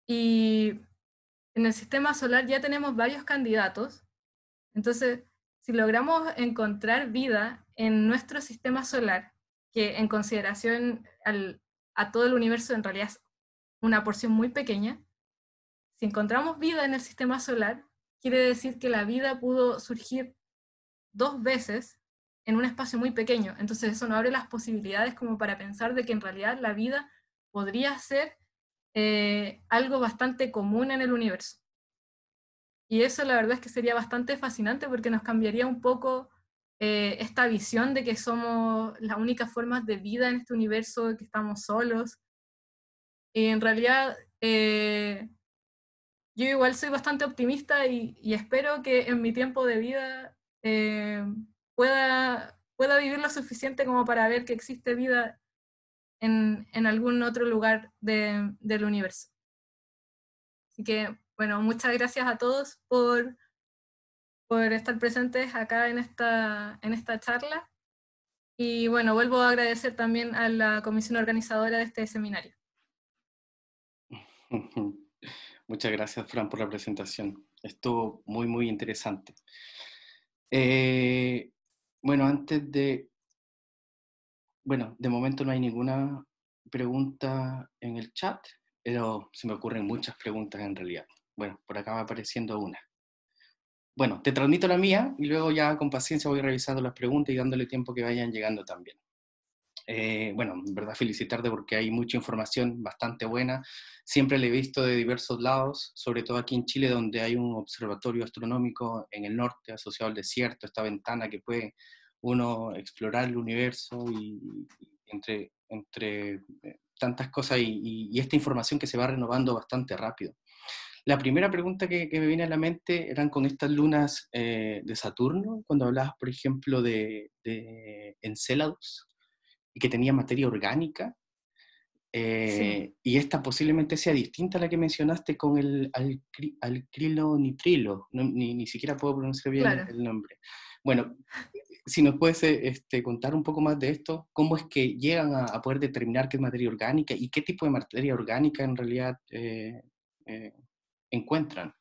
S1: Y en el sistema solar ya tenemos varios candidatos. Entonces, si logramos encontrar vida en nuestro sistema solar, que en consideración a todo el universo en realidad es una porción muy pequeña, si encontramos vida en el sistema solar, quiere decir que la vida pudo surgir dos veces en un espacio muy pequeño. Entonces eso nos abre las posibilidades como para pensar de que en realidad la vida podría ser eh, algo bastante común en el universo. Y eso la verdad es que sería bastante fascinante porque nos cambiaría un poco eh, esta visión de que somos las únicas formas de vida en este universo, de que estamos solos. Y en realidad eh, yo igual soy bastante optimista y, espero que en mi tiempo de vida eh, pueda, pueda vivir lo suficiente como para ver que existe vida en, en algún otro lugar del universo. Así que, bueno, muchas gracias a todos por, por estar presentes acá en esta, en esta charla. Y bueno, vuelvo a agradecer también a la comisión organizadora de este seminario.
S2: *laughs* Muchas gracias, Fran, por la presentación. Estuvo muy, muy interesante. Eh, bueno, antes de... Bueno, de momento no hay ninguna pregunta en el chat, pero se me ocurren muchas preguntas en realidad. Bueno, por acá va apareciendo una. Bueno, te transmito la mía y luego ya con paciencia voy revisando las preguntas y dándole tiempo que vayan llegando también. Eh, bueno, en verdad felicitarte porque hay mucha información bastante buena. Siempre la he visto de diversos lados, sobre todo aquí en Chile, donde hay un observatorio astronómico en el norte asociado al desierto, esta ventana que puede uno explorar el universo y, entre, entre eh, tantas cosas y, esta información que se va renovando bastante rápido. La primera pregunta que, me viene a la mente eran con estas lunas eh, de Saturno, cuando hablabas, por ejemplo, de, de que tenía materia orgánica. Eh, y esta posiblemente sea distinta a la que mencionaste con el al, nitrilo, ni, siquiera puedo pronunciar bien el nombre. Bueno, si nos puedes este, contar un poco más de esto, cómo es que llegan a, poder determinar qué es materia orgánica y qué tipo de materia orgánica en realidad eh, eh, encuentran.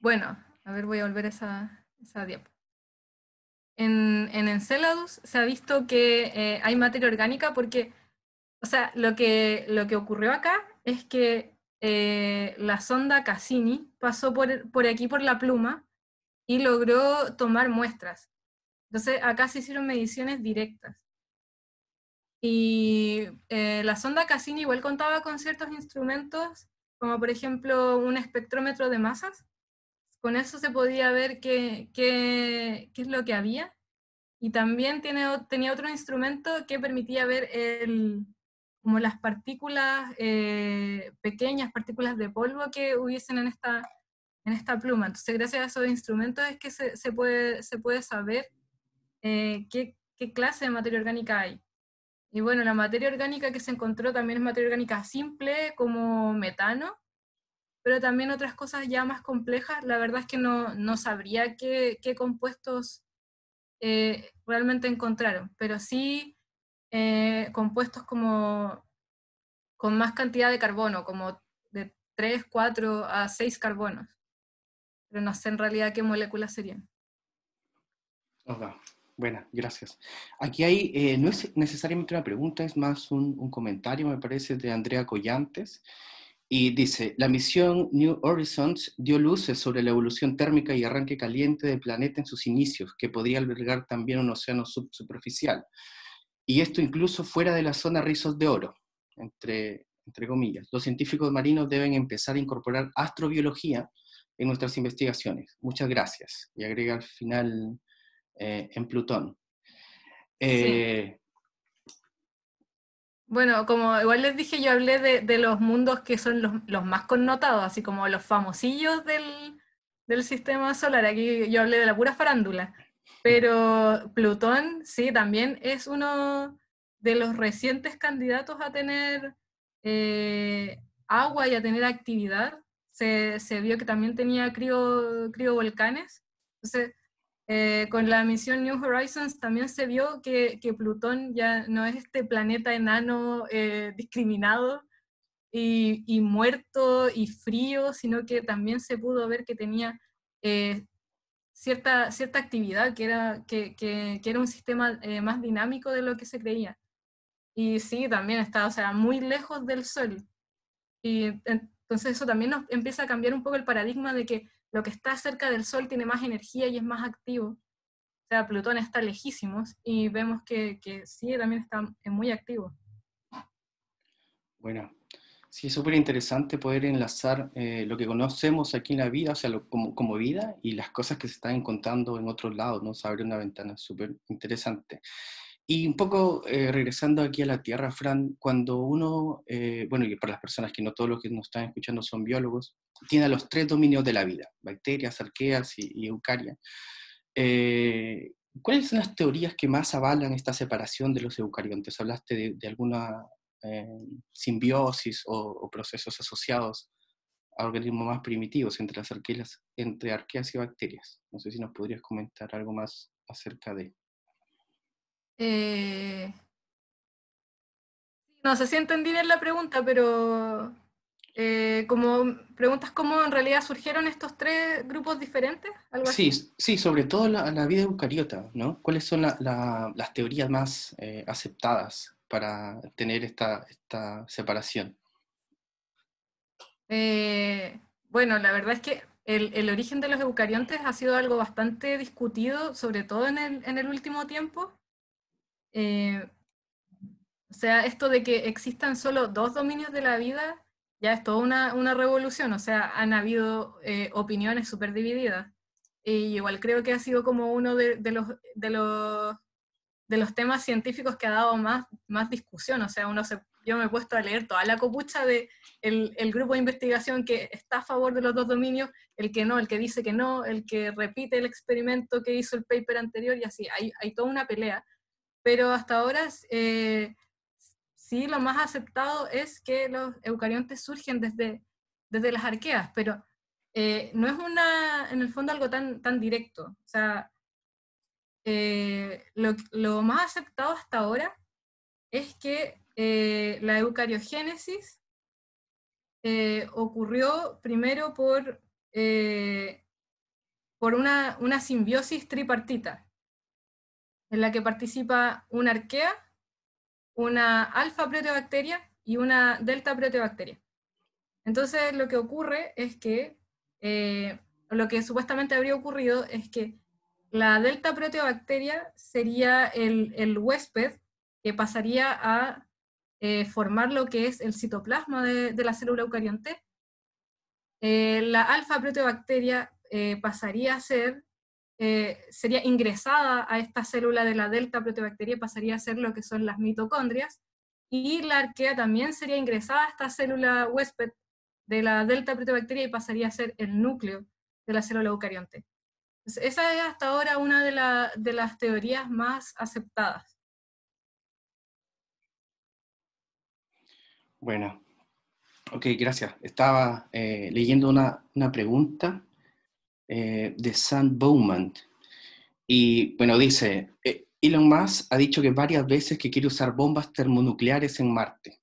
S1: bueno, a ver, voy a volver a esa, diapositiva en, Enceladus se ha visto que eh, hay materia orgánica porque, o sea, lo que, lo que ocurrió acá es que eh, la sonda Cassini pasó por, aquí, por la pluma, y logró tomar muestras. Entonces, acá se hicieron mediciones directas. Y eh, la sonda Cassini igual contaba con ciertos instrumentos, como por ejemplo un espectrómetro de masas, con eso se podía ver qué, es lo que había. Y también tiene, tenía otro instrumento que permitía ver el, como las partículas eh, pequeñas, partículas de polvo que hubiesen en esta, pluma. Entonces, gracias a esos instrumentos es que se, puede, se puede saber eh, qué, qué clase de materia orgánica hay. Y bueno, la materia orgánica que se encontró también es materia orgánica simple, como metano, pero también otras cosas ya más complejas. La verdad es que no, no sabría qué, qué compuestos eh, realmente encontraron, pero sí eh, compuestos como con más cantidad de carbono, como de 3, 4 a 6 carbonos. Pero no sé en realidad qué moléculas serían.
S2: Hola. Buena, gracias. Aquí hay, eh, no es necesariamente una pregunta, es más un, un comentario, me parece, de Andrea Collantes. Y dice, la misión New Horizons dio luces sobre la evolución térmica y arranque caliente del planeta en sus inicios, que podría albergar también un océano subsuperficial. Y esto incluso fuera de la zona rizos de oro, entre, entre comillas. Los científicos marinos deben empezar a incorporar astrobiología en nuestras investigaciones. Muchas gracias. Y agrega al final eh, en Plutón. Eh,
S1: bueno, como igual les dije, yo hablé de, los mundos que son los, más connotados, así como los famosillos del, sistema solar. Aquí yo hablé de la pura farándula. Pero Plutón, sí, también es uno de los recientes candidatos a tener eh, agua y a tener actividad. Se, vio que también tenía crio, criovolcanes. Entonces, eh, con la misión New Horizons también se vio que, Plutón ya no es este planeta enano eh, discriminado y, muerto y frío, sino que también se pudo ver que tenía eh, cierta, cierta actividad, que era, que, era un sistema más dinámico de lo que se creía. Y sí, también está, o sea, muy lejos del Sol. Y entonces eso también nos empieza a cambiar un poco el paradigma de que lo que está cerca del Sol tiene más energía y es más activo. O sea, Plutón está lejísimos y vemos que, que sí, también está muy activo.
S2: Bueno, sí, es súper interesante poder enlazar eh, lo que conocemos aquí en la vida, o sea, como, como, vida y las cosas que se están encontrando en otros lados, ¿no? Se abre una ventana súper interesante. Y un poco eh, regresando aquí a la tierra, Fran, cuando uno, eh, bueno, y para las personas que no todos los que nos están escuchando son biólogos, tiene los tres dominios de la vida, bacterias, arqueas y, eucaria. Eh, ¿Cuáles son las teorías que más avalan esta separación de los eucariontes? Hablaste de, alguna simbiosis o, o, procesos asociados a organismos más primitivos entre las arqueas, entre arqueas y bacterias. No sé si nos podrías comentar algo más acerca de
S1: eh, no sé si entendí bien la pregunta, pero eh, como preguntas cómo en realidad surgieron estos tres grupos diferentes. ¿Algo sí,
S2: así? sí, sobre todo la, vida eucariota, ¿no? ¿Cuáles son las teorías más eh, aceptadas para tener esta, separación?
S1: bueno, la verdad es que el, origen de los eucariontes ha sido algo bastante discutido, sobre todo en el, en el último tiempo. Eh, o sea, esto de que existan solo dos dominios de la vida ya es toda una, revolución, o sea, han habido eh, opiniones súper divididas. Y igual creo que ha sido como uno de, los, de, de los temas científicos que ha dado más, más discusión, o sea, yo me he puesto a leer toda la copucha del de el grupo de investigación que está a favor de los dos dominios, el que no, el que dice que no, el que repite el experimento que hizo el paper anterior y así, hay toda una pelea pero hasta ahora eh, sí lo más aceptado es que los eucariontes surgen desde, las arqueas, pero eh, no es una, en el fondo algo tan, tan directo. sea, eh, lo, más aceptado hasta ahora es que la eucariogénesis ocurrió primero por, por una simbiosis tripartita en la que participa una arquea, una alfa proteobacteria y una delta proteobacteria. Entonces lo que ocurre es que, eh, lo que supuestamente habría ocurrido es que la delta proteobacteria sería el, huésped que pasaría a eh, formar lo que es el citoplasma de, la célula eucarionte. Eh, la alfa proteobacteria pasaría a ser eh, sería ingresada a esta célula de la delta proteobacteria, pasaría a ser lo que son las mitocondrias, y la arquea también sería ingresada a esta célula huésped de la delta proteobacteria y pasaría a ser el núcleo de la célula eucarionte. esa es hasta ahora una de, las teorías más aceptadas.
S2: Bueno, ok, gracias. Estaba eh, leyendo una pregunta eh, de Sam Bowman. Y bueno, dice, eh, Elon Musk ha dicho que varias veces que quiere usar bombas termonucleares en Marte,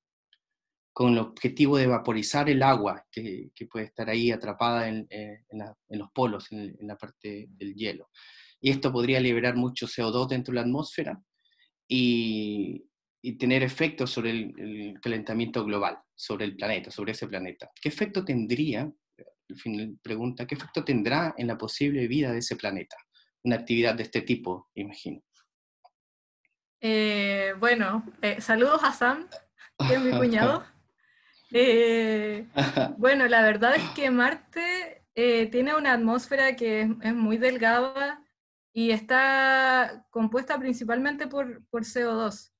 S2: con el objetivo de vaporizar el agua que, puede estar ahí atrapada en, eh, los polos, en, la parte del hielo. Y esto podría liberar mucho CO2 dentro de la atmósfera y, tener efectos sobre el, el, calentamiento global, sobre el planeta, sobre ese planeta. ¿Qué efecto tendría fin, pregunta, ¿qué efecto tendrá en la posible vida de ese planeta? Una actividad de este tipo, imagino.
S1: Eh, bueno, eh, saludos a Sam, que es mi *laughs* cuñado. Eh, *laughs* bueno, la verdad es que Marte tiene una atmósfera que es, muy delgada y está compuesta principalmente por, por CO2.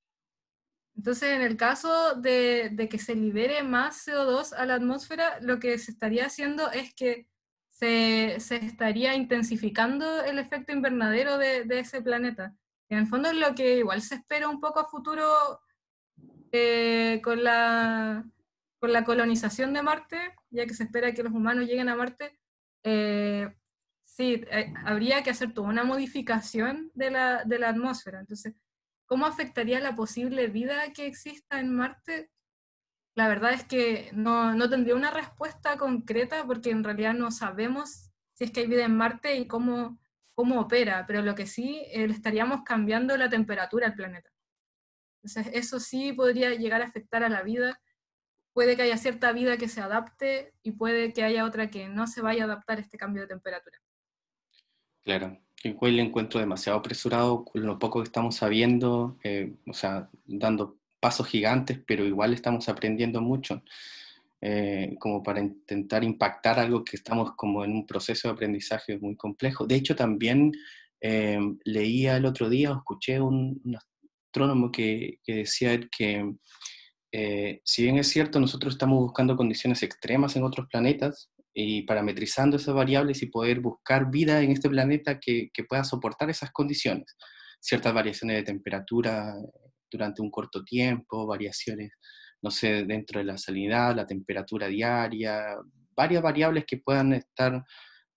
S1: Entonces, en el caso de, que se libere más CO2 a la atmósfera, lo que se estaría haciendo es que se, estaría intensificando el efecto invernadero de, ese planeta. Y en el fondo es lo que igual se espera un poco a futuro eh, con, la, colonización de Marte, ya que se espera que los humanos lleguen a Marte. Eh, sí, eh, habría que hacer toda una modificación de la, de la atmósfera. Entonces, ¿Cómo afectaría la posible vida que exista en Marte? La verdad es que no, no tendría una respuesta concreta porque en realidad no sabemos si es que hay vida en Marte y cómo, cómo opera, pero lo que sí, eh, estaríamos cambiando la temperatura del planeta. Entonces, eso sí podría llegar a afectar a la vida. Puede que haya cierta vida que se adapte y puede que haya otra que no se vaya a adaptar a este cambio de temperatura.
S2: Claro el le encuentro demasiado apresurado con lo poco que estamos sabiendo, eh, o sea, dando pasos gigantes, pero igual estamos aprendiendo mucho, eh, como para intentar impactar algo que estamos como en un proceso de aprendizaje muy complejo. De hecho, también eh, leía el otro día o escuché un, un astrónomo que, que, decía que si bien es cierto, nosotros estamos buscando condiciones extremas en otros planetas, y eh, parametrizando esas variables y poder buscar vida en este planeta que, pueda soportar esas condiciones. Ciertas variaciones de temperatura eh, durante un corto tiempo, variaciones, no sé, dentro de la salinidad, la temperatura diaria, varias variables que puedan estar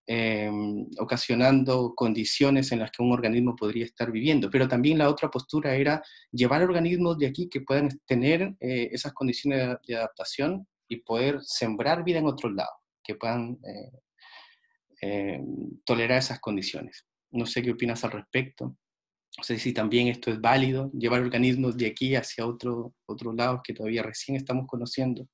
S2: eh, ocasionando condiciones en las que un organismo podría estar viviendo. Pero también la otra postura era llevar organismos de aquí que puedan tener esas condiciones de, de, adaptación y poder sembrar vida en otros lados que puedan eh, eh, tolerar esas condiciones. No sé qué opinas al respecto. No sé si también esto es válido, llevar organismos de aquí hacia otro, otro lado que todavía recién estamos conociendo.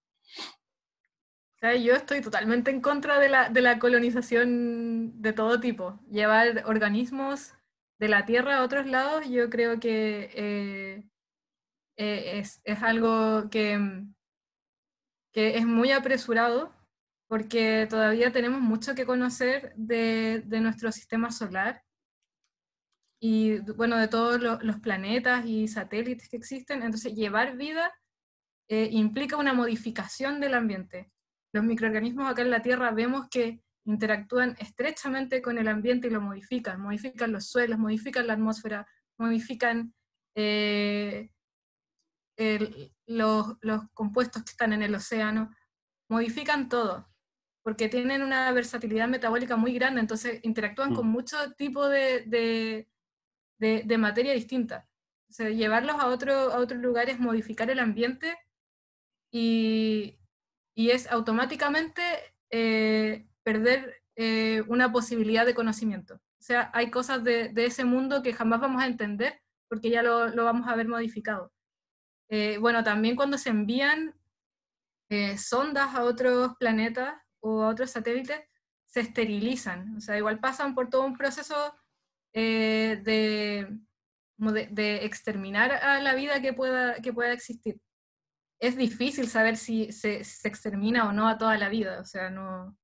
S1: yo estoy totalmente en contra de la, de la colonización de todo tipo. Llevar organismos de la Tierra a otros lados, yo creo que eh, es, algo que, que es muy apresurado porque todavía tenemos mucho que conocer de, nuestro sistema solar y, bueno, de todos los planetas y satélites que existen. Entonces, llevar vida eh, implica una modificación del ambiente. Los microorganismos acá en la Tierra vemos que interactúan estrechamente con el ambiente y lo modifican, modifican los suelos, modifican la atmósfera, modifican eh, los, los compuestos que están en el océano, modifican todo porque tienen una versatilidad metabólica muy grande, entonces interactúan mm. con muchos tipos de, de, de, materia distinta. llevarlos a, otro, a otros lugares, modificar el ambiente y, y es automáticamente eh, perder eh, una posibilidad de conocimiento. O sea, hay cosas de, de, ese mundo que jamás vamos a entender porque ya lo, lo vamos a ver modificado. Eh, bueno, también cuando se envían sondas a otros planetas, o a otros satélites, se esterilizan. O sea, igual pasan por todo un proceso eh, de, de, exterminar a la vida que pueda, que pueda existir. Es difícil saber si se, se extermina o no a toda la vida. O sea, no,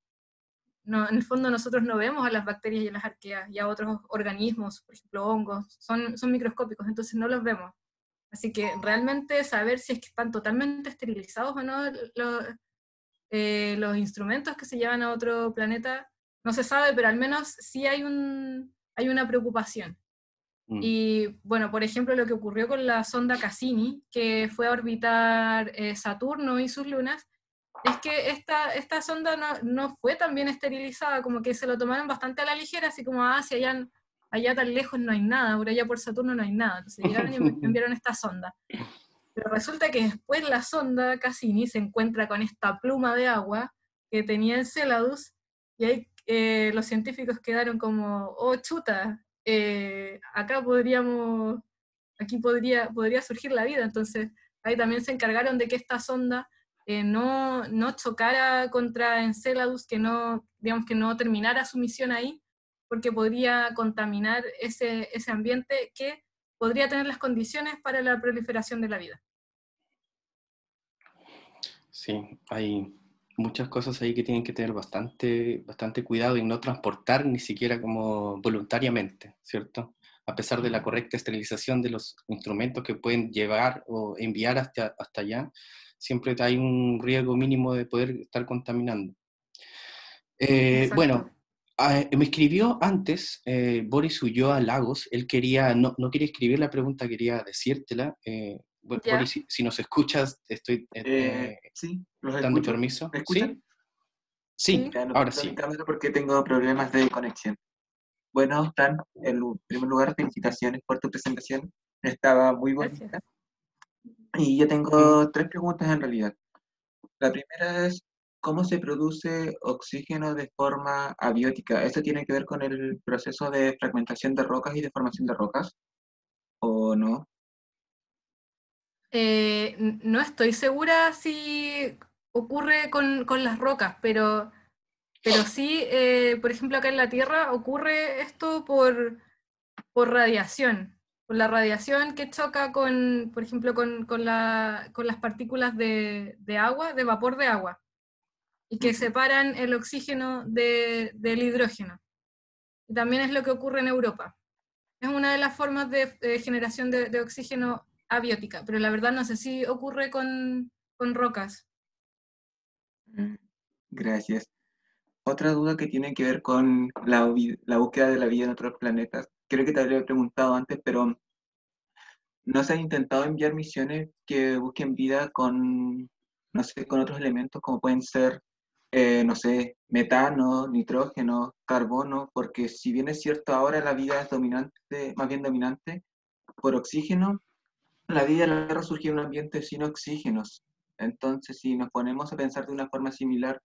S1: no, en el fondo nosotros no vemos a las bacterias y a las arqueas y a otros organismos, por ejemplo hongos, son, son microscópicos, entonces no los vemos. Así que realmente saber si es que están totalmente esterilizados o no eh, los instrumentos que se llevan a otro planeta, no se sabe, pero al menos sí hay, un, hay una preocupación. Mm. Y bueno, por ejemplo, lo que ocurrió con la sonda Cassini, que fue a orbitar eh, Saturno y sus lunas, es que esta, esta sonda no, no, fue tan bien esterilizada, como que se lo tomaron bastante a la ligera, así como, ah, si allá, allá tan lejos no hay nada, por allá por Saturno no hay nada. Entonces llegaron y enviaron *laughs* esta sonda. Pero resulta que después la sonda Cassini se encuentra con esta pluma de agua que tenía Enceladus, y ahí eh, los científicos quedaron como, oh chuta, eh, acá podríamos, aquí podría, podría surgir la vida. Entonces ahí también se encargaron de que esta sonda eh, no, no chocara contra Enceladus, que no, digamos que no terminara su misión ahí, porque podría contaminar ese ambiente que podría tener las condiciones para la proliferación de la vida.
S2: Sí, hay muchas cosas ahí que tienen que tener bastante, bastante cuidado y no transportar ni siquiera como voluntariamente, ¿cierto? A pesar de la correcta esterilización de los instrumentos que pueden llevar o enviar hasta, allá, siempre hay un riesgo mínimo de poder estar contaminando. Eh, bueno, ah, me escribió antes eh, Boris huyó a Lagos, él quería, no, no quería escribir la pregunta, quería decírtela, eh, si, nos escuchas, estoy eh, este,
S3: sí, dando
S2: permiso. ¿Me escuchan?
S3: Sí, ahora sí. porque tengo problemas de conexión. Bueno, están en primer lugar, felicitaciones por tu presentación. Estaba muy bonita. Y yo tengo tres preguntas en realidad. La primera es, ¿cómo se produce oxígeno de forma abiótica? ¿Esto tiene que ver con el proceso de fragmentación de rocas y deformación de rocas? ¿O no?
S1: Eh, no estoy segura si ocurre con, las rocas, pero, pero sí, eh, por ejemplo, acá en la Tierra ocurre esto por, por radiación, por la radiación que choca con, por ejemplo, con, con, las partículas de, agua, de vapor de agua, y que separan el oxígeno del hidrógeno. también es lo que ocurre en Europa. Es una de las formas de, de generación de, oxígeno abiótica, pero la verdad no sé si ocurre con, rocas.
S3: Mm. Gracias. Otra duda que tiene que ver con la, búsqueda de la vida en otros planetas. Creo que te habría preguntado antes, pero ¿no se han intentado enviar misiones que busquen vida con, no sé, con otros elementos como pueden ser, eh, no sé, metano, nitrógeno, carbono? Porque si bien es cierto ahora la vida es dominante, más bien dominante por oxígeno, la vida en la Tierra surge en un ambiente sin oxígenos. Entonces, si nos ponemos a pensar de una forma similar,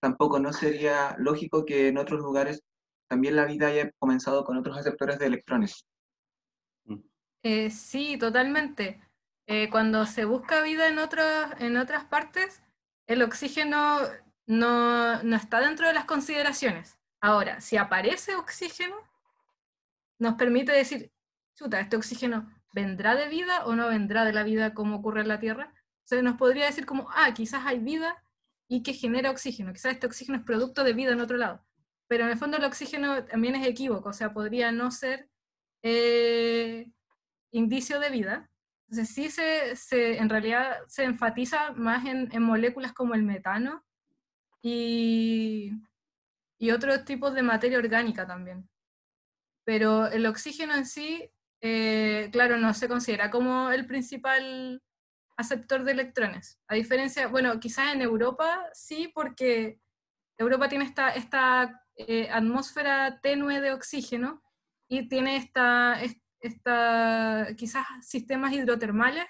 S3: tampoco no sería lógico que en otros lugares también la vida haya comenzado con otros receptores de electrones.
S1: Mm. Eh, sí, totalmente. Eh, cuando se busca vida en, en otras partes, el oxígeno no, no está dentro de las consideraciones. Ahora, si aparece oxígeno, nos permite decir, chuta, este oxígeno ¿vendrá de vida o no vendrá de la vida como ocurre en la Tierra? O sea, nos podría decir como, ah, quizás hay vida y que genera oxígeno, quizás este oxígeno es producto de vida en otro lado. Pero en el fondo el oxígeno también es equívoco, o sea, podría no ser eh, indicio de vida. Entonces sí se, en realidad se enfatiza más en, moléculas como el metano y, y otros tipos de materia orgánica también. Pero el oxígeno en sí eh, claro, no se considera como el principal aceptor de electrones. A diferencia, bueno, quizás en Europa sí, porque Europa tiene esta, eh, atmósfera tenue de oxígeno y tiene esta, quizás sistemas hidrotermales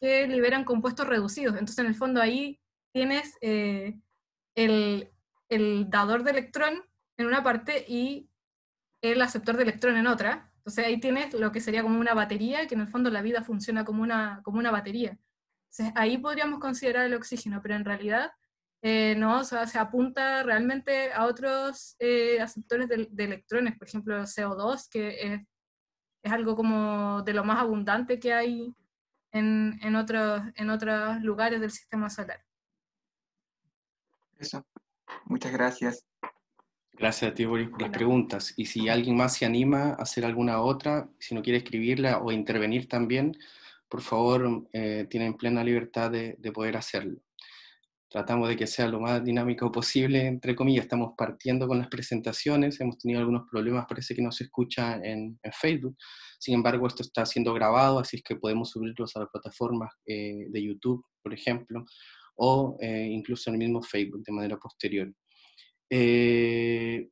S1: que liberan compuestos reducidos. Entonces, en el fondo ahí tienes eh, el, el dador de electrón en una parte y el aceptor de electrón en otra, entonces ahí tienes lo que sería como una batería, que en el fondo la vida funciona como una, como una batería. ahí podríamos considerar el oxígeno, pero en realidad eh, no, se apunta realmente a otros eh, aceptores de, electrones, por ejemplo CO2, que es, algo como de lo más abundante que hay en, en, otros, en otros lugares del sistema solar. Eso.
S2: Muchas gracias. Gracias a ti, Boris, por las preguntas. Y si alguien más se anima a hacer alguna otra, si no quiere escribirla o intervenir también, por favor, eh, tienen plena libertad de, poder hacerlo. Tratamos de que sea lo más dinámico posible, entre comillas. Estamos partiendo con las presentaciones, hemos tenido algunos problemas, parece que no se escucha en, Facebook. Sin embargo, esto está siendo grabado, así es que podemos subirlos a las plataformas eh, de YouTube, por ejemplo, o eh, incluso en el mismo Facebook de manera posterior. Eh,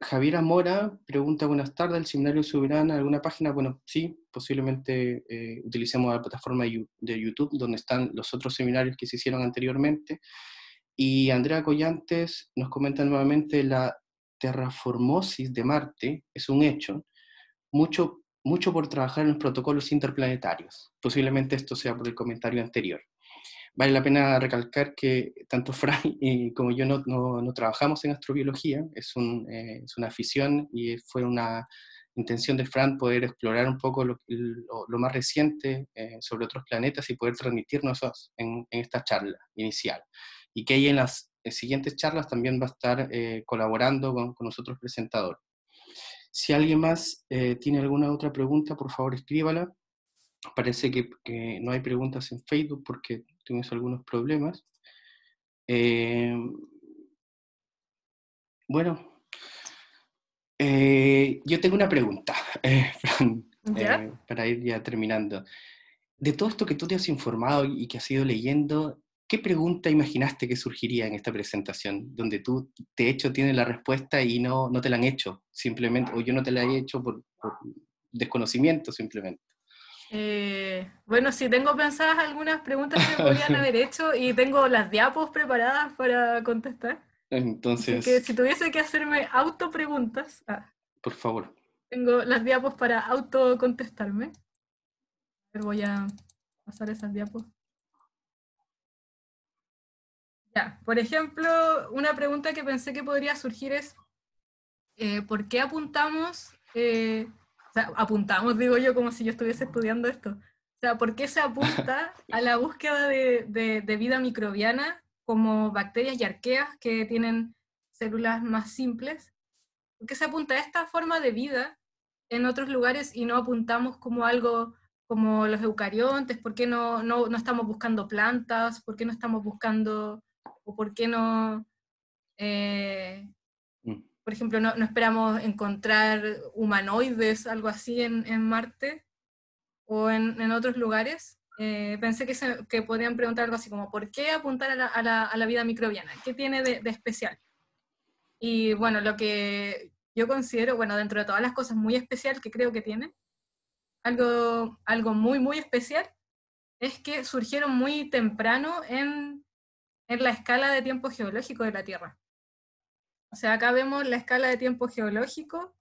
S2: Javier Amora pregunta, buenas tardes, el seminario soberano ¿alguna página? Bueno, sí, posiblemente eh, utilicemos la plataforma de YouTube, donde están los otros seminarios que se hicieron anteriormente. Y Andrea Collantes nos comenta nuevamente la terraformosis de Marte, es un hecho, mucho, mucho por trabajar en los protocolos interplanetarios. Posiblemente esto sea por el comentario anterior. Vale la pena recalcar que tanto *laughs* Fran como yo no, trabajamos en astrobiología, es, eh, es, una afición y fue una intención de Fran poder explorar un poco lo, más reciente eh, sobre otros planetas y poder transmitirnos en, esta charla inicial. Y que ella en las eh, siguientes charlas también va a estar colaborando con, nosotros presentador. Si alguien más tiene alguna otra pregunta, por favor escríbala. Parece que no hay preguntas en Facebook porque tienes algunos problemas. Eh, bueno, eh, yo tengo una pregunta, *laughs* eh, para ir ya terminando. De todo esto que tú te has informado y que has ido leyendo, ¿qué pregunta imaginaste que surgiría en esta presentación? Donde tú, de hecho, tienes la respuesta y no, no te la han hecho, simplemente, o yo no te la he hecho por desconocimiento, simplemente.
S1: Eh, bueno, si tengo pensadas algunas preguntas que me *laughs* podrían haber hecho y tengo las diapos preparadas para contestar.
S2: Entonces.
S1: si tuviese que hacerme autopreguntas. Ah, por favor. Tengo las diapos para autocontestarme. Pero voy a pasar esas diapos. Ya, por ejemplo, una pregunta que pensé que podría surgir es: eh, ¿por qué apuntamos eh, sea, apuntamos, digo yo, como si yo estuviese estudiando esto. O sea, ¿por qué se apunta *laughs* a la búsqueda de, vida microbiana como bacterias y arqueas que tienen células más simples? ¿Por qué se apunta a esta forma de vida en otros lugares y no apuntamos como algo como los eucariontes? ¿Por qué no, no, estamos buscando plantas? ¿Por qué no estamos buscando, o por qué no, eh, por ejemplo, no, esperamos encontrar humanoides, algo así en, Marte o en, otros lugares. Eh, pensé que, se, que, podían preguntar algo así como, ¿por qué apuntar a la, vida microbiana? ¿Qué tiene de, de, especial? Y bueno, lo que yo considero, bueno, dentro de todas las cosas muy especial que creo que tiene, algo, algo muy, muy especial, es que surgieron muy temprano en, en la escala de tiempo geológico de la Tierra. O sea, acá vemos la escala de tiempo geológico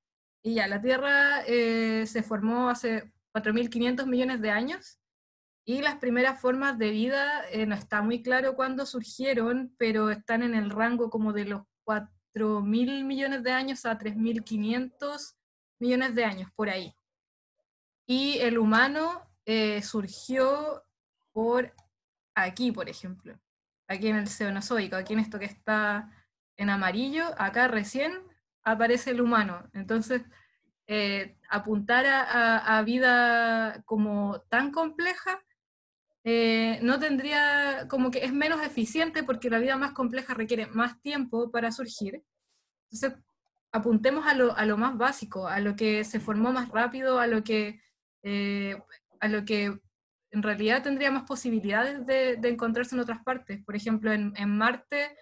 S1: y ya, la Tierra eh, se formó hace 4.500 millones de años y las primeras formas de vida eh, no está muy claro cuándo surgieron, pero están en el rango como de los 4.000 millones de años a 3.500 millones de años, por ahí. Y el humano eh, surgió por aquí, por ejemplo, aquí en el Cenozoico, aquí en esto que está en amarillo, acá recién aparece el humano. Entonces, eh, apuntar a, vida como tan compleja eh, no tendría, como que es menos eficiente porque la vida más compleja requiere más tiempo para surgir. Entonces, apuntemos a lo, más básico, a lo que se formó más rápido, a lo que, eh, a lo que en realidad tendría más posibilidades de, encontrarse en otras partes. Por ejemplo, en Marte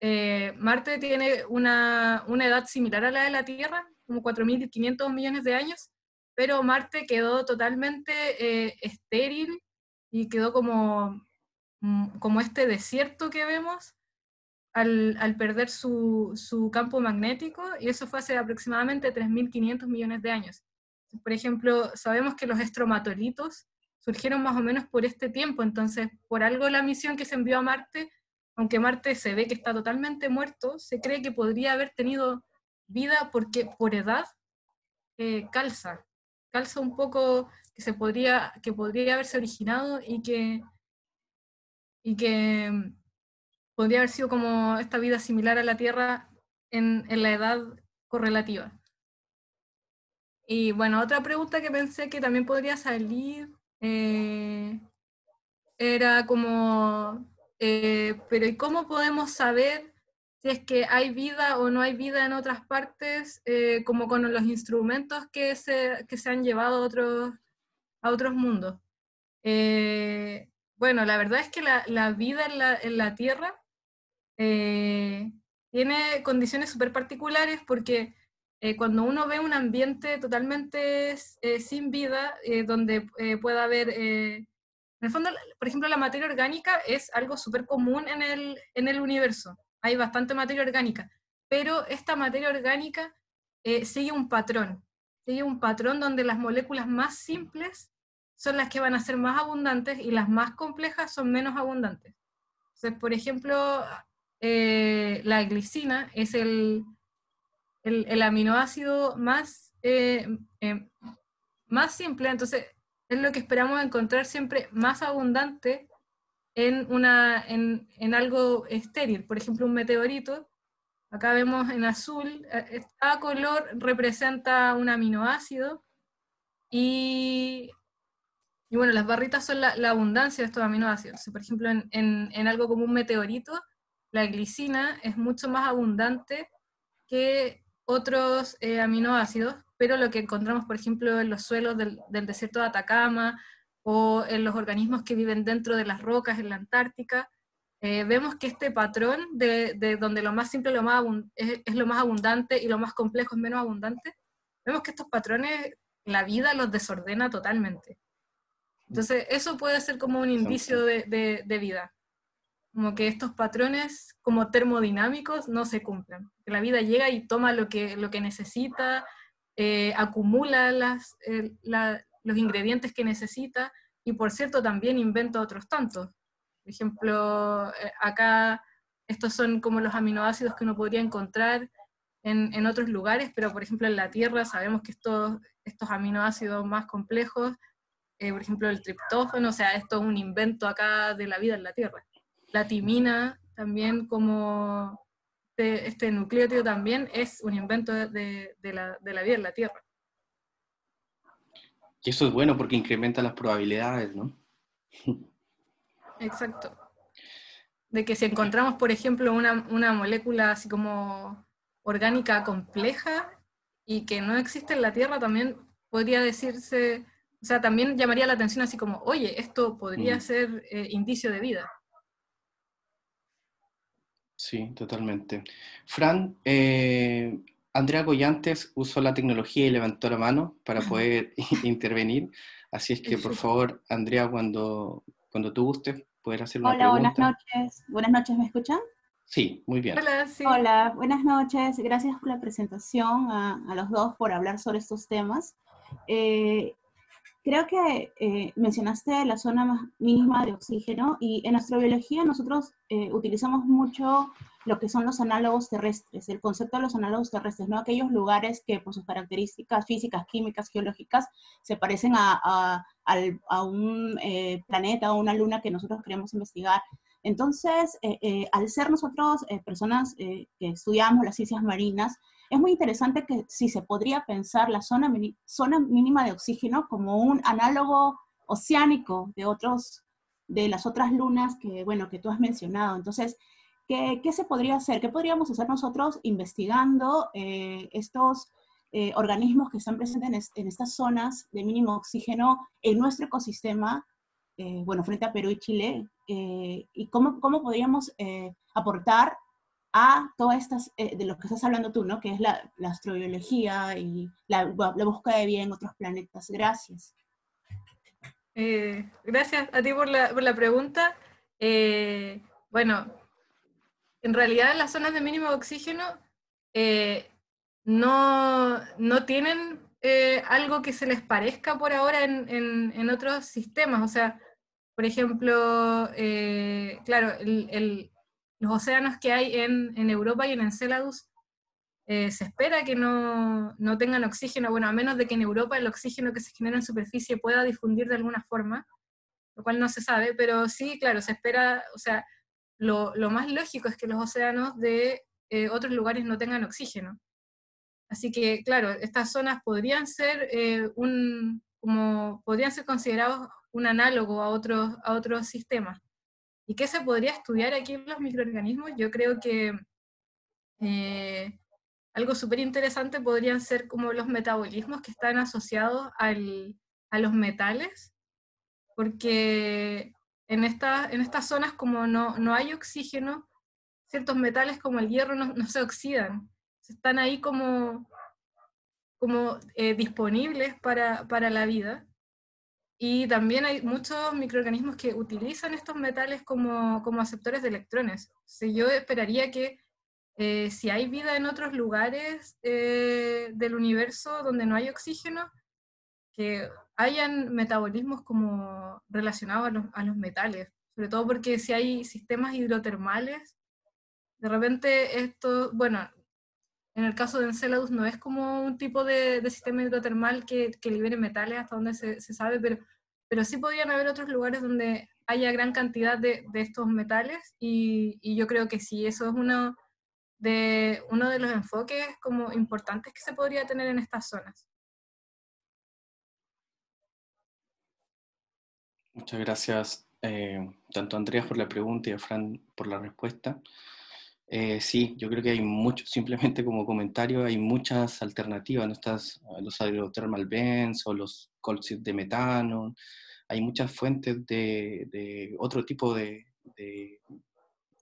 S1: eh, Marte tiene una, edad similar a la de la Tierra, como 4.500 millones de años, pero Marte quedó totalmente eh, estéril y quedó como, mm, como este desierto que vemos al, perder su, su, campo magnético, y eso fue hace aproximadamente 3.500 millones de años. Por ejemplo, sabemos que los estromatolitos surgieron más o menos por este tiempo, entonces por algo la misión que se envió a Marte aunque Marte se ve que está totalmente muerto, se cree que podría haber tenido vida porque por edad eh, calza, calza un poco que se podría, que podría haberse originado y que, y que mm, podría haber sido como esta vida similar a la Tierra en, la edad correlativa. Y bueno, otra pregunta que pensé que también podría salir eh, era como eh, pero ¿y cómo podemos saber si es que hay vida o no hay vida en otras partes, eh, como con los instrumentos que se, que se han llevado a otros, a otros mundos? Eh, bueno, la verdad es que la, la vida en la, Tierra tiene condiciones súper particulares porque cuando uno ve un ambiente totalmente sin vida, donde pueda haber en el fondo, por ejemplo, la materia orgánica es algo súper común en el, en el universo. Hay bastante materia orgánica, pero esta materia orgánica eh, sigue un patrón. Sigue un patrón donde las moléculas más simples son las que van a ser más abundantes y las más complejas son menos abundantes. Entonces, por ejemplo, eh, la glicina es el, el, aminoácido más, eh, más simple, entonces es lo que esperamos encontrar siempre más abundante en, una, en, algo estéril. Por ejemplo, un meteorito, acá vemos en azul, eh, cada color representa un aminoácido y, bueno, las barritas son la, abundancia de estos aminoácidos. por ejemplo, en, algo como un meteorito, la glicina es mucho más abundante que otros eh, aminoácidos pero lo que encontramos, por ejemplo, en los suelos del, desierto de Atacama o en los organismos que viven dentro de las rocas en la Antártica, eh, vemos que este patrón de, donde lo más simple lo más es, lo más abundante y lo más complejo es menos abundante, vemos que estos patrones, la vida los desordena totalmente. Entonces, eso puede ser como un indicio de, vida, como que estos patrones como termodinámicos no se cumplen, que la vida llega y toma lo que, lo que necesita eh, acumula los ingredientes que necesita y por cierto también inventa otros tantos. Por ejemplo, eh, acá estos son como los aminoácidos que uno podría encontrar en, otros lugares, pero por ejemplo en la Tierra sabemos que estos, estos aminoácidos más complejos, eh, por ejemplo el triptófano, o sea, esto es un invento acá de la vida en la Tierra. La timina también como este, este, nucleótido también es un invento de, la, vida en la Tierra.
S2: Y eso es bueno porque incrementa las probabilidades, ¿no?
S1: Exacto. De que si encontramos, por ejemplo, una, molécula así como orgánica compleja y que no existe en la Tierra, también podría decirse, o sea, también llamaría la atención así como, oye, esto podría mm. ser eh, indicio de vida.
S2: Sí, totalmente. Fran, eh, Andrea Goyantes usó la tecnología y levantó la mano para *laughs* poder *laughs* intervenir. Así es que, por favor, Andrea, cuando, cuando tú gustes, poder hacer una Hola, buenas
S4: noches. Buenas noches, ¿me escuchan?
S2: Sí, muy bien.
S4: Hola, buenas noches. Gracias por la presentación a, los dos por hablar sobre estos temas. Eh, Creo que eh, mencionaste la zona más mínima de oxígeno y en astrobiología nosotros eh, utilizamos mucho lo que son los análogos terrestres, el concepto de los análogos terrestres, ¿no? Aquellos lugares que por sus características físicas, químicas, geológicas, se parecen a, un eh, planeta o una luna que nosotros queremos investigar. Entonces, al ser nosotros personas que estudiamos las ciencias marinas, es muy interesante que si se podría pensar la zona, zona mínima de oxígeno como un análogo oceánico de, otros, de las otras lunas que, bueno, que tú has mencionado. Entonces, ¿qué, qué se podría hacer? ¿Qué podríamos hacer nosotros investigando eh, estos eh, organismos que están presentes en, estas zonas de mínimo oxígeno en nuestro ecosistema, eh, bueno, frente a Perú y Chile? ¿Y cómo, cómo podríamos aportar a todas estas, eh, de los que estás hablando tú, ¿no? Que es la, astrobiología y la, búsqueda de vida en otros planetas. Gracias. Eh,
S1: gracias a ti por la, pregunta. Eh, bueno, en realidad las zonas de mínimo oxígeno no, no tienen algo que se les parezca por ahora en, otros sistemas. O sea, por ejemplo, claro, el los océanos que hay en, Europa y en Enceladus, eh, se espera que no, tengan oxígeno, bueno, a menos de que en Europa el oxígeno que se genera en superficie pueda difundir de alguna forma, lo cual no se sabe, pero sí, claro, se espera, o sea, lo, más lógico es que los océanos de eh, otros lugares no tengan oxígeno. Así que, claro, estas zonas podrían ser eh, un, como podrían ser considerados un análogo a otros, a otros sistemas. ¿Y qué se podría estudiar aquí en los microorganismos? Yo creo que eh, algo súper interesante podrían ser como los metabolismos que están asociados a los metales, porque en, estas zonas como no, hay oxígeno, ciertos metales como el hierro no, se oxidan, están ahí como, como eh, disponibles para, para la vida. Y también hay muchos microorganismos que utilizan estos metales como, aceptores de electrones. yo esperaría que eh, si hay vida en otros lugares eh, del universo donde no hay oxígeno, que hayan metabolismos como relacionados a los, a los metales, sobre todo porque si hay sistemas hidrotermales, de repente esto, bueno, en el caso de Enceladus no es como un tipo de, sistema hidrotermal que, libere metales hasta donde se, sabe, pero, sí podrían haber otros lugares donde haya gran cantidad de, estos metales y, yo creo que sí, eso es uno de, los enfoques como importantes que se podría tener en estas zonas.
S2: Muchas gracias eh, tanto a Andreas por la pregunta y a Fran por la respuesta. Eh, sí, yo creo que hay mucho, simplemente como comentario, hay muchas alternativas, ¿no? Estás, ah, los hidrotermal vents o los colchis de metano, hay muchas fuentes de, de otro tipo de, de,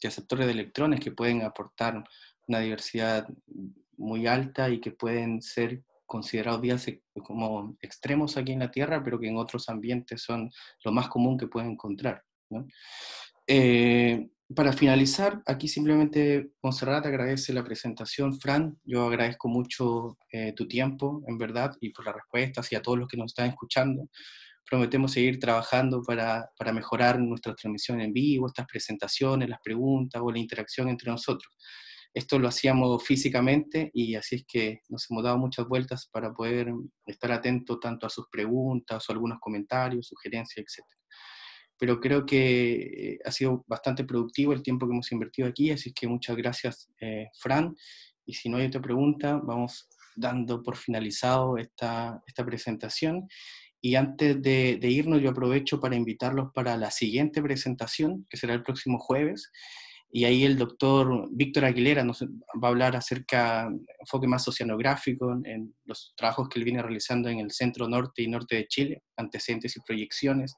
S2: de, aceptores de electrones que pueden aportar una diversidad muy alta y que pueden ser considerados días e, como extremos aquí en la Tierra, pero que en otros ambientes son lo más común que pueden encontrar. ¿no? Eh, para finalizar, aquí simplemente, Monserrat, agradece la presentación. Fran, yo agradezco mucho eh, tu tiempo, en verdad, y por las respuestas y a todos los que nos están escuchando. Prometemos seguir trabajando para, para mejorar nuestra transmisión en vivo, estas presentaciones, las preguntas o la interacción entre nosotros. Esto lo hacíamos físicamente y así es que nos hemos dado muchas vueltas para poder estar atentos tanto a sus preguntas o algunos comentarios, sugerencias, etcétera pero creo que eh, ha sido bastante productivo el tiempo que hemos invertido aquí, así que muchas gracias, eh, Fran. Y si no hay otra pregunta, vamos dando por finalizado esta, esta presentación. Y antes de, de, irnos, yo aprovecho para invitarlos para la siguiente presentación, que será el próximo jueves. Y ahí el doctor Víctor Aguilera nos va a hablar acerca de enfoque más oceanográfico en los trabajos que él viene realizando en el centro norte y norte de Chile, antecedentes y proyecciones,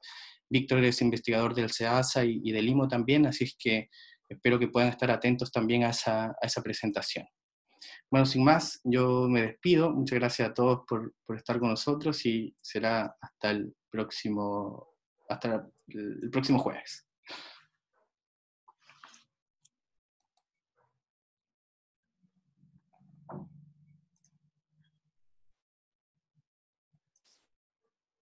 S2: Víctor es investigador del CEASA y, del IMO también, así es que espero que puedan estar atentos también a esa, presentación. Bueno, sin más, yo me despido. Muchas gracias a todos por, por estar con nosotros y será hasta el próximo, hasta el próximo
S3: jueves.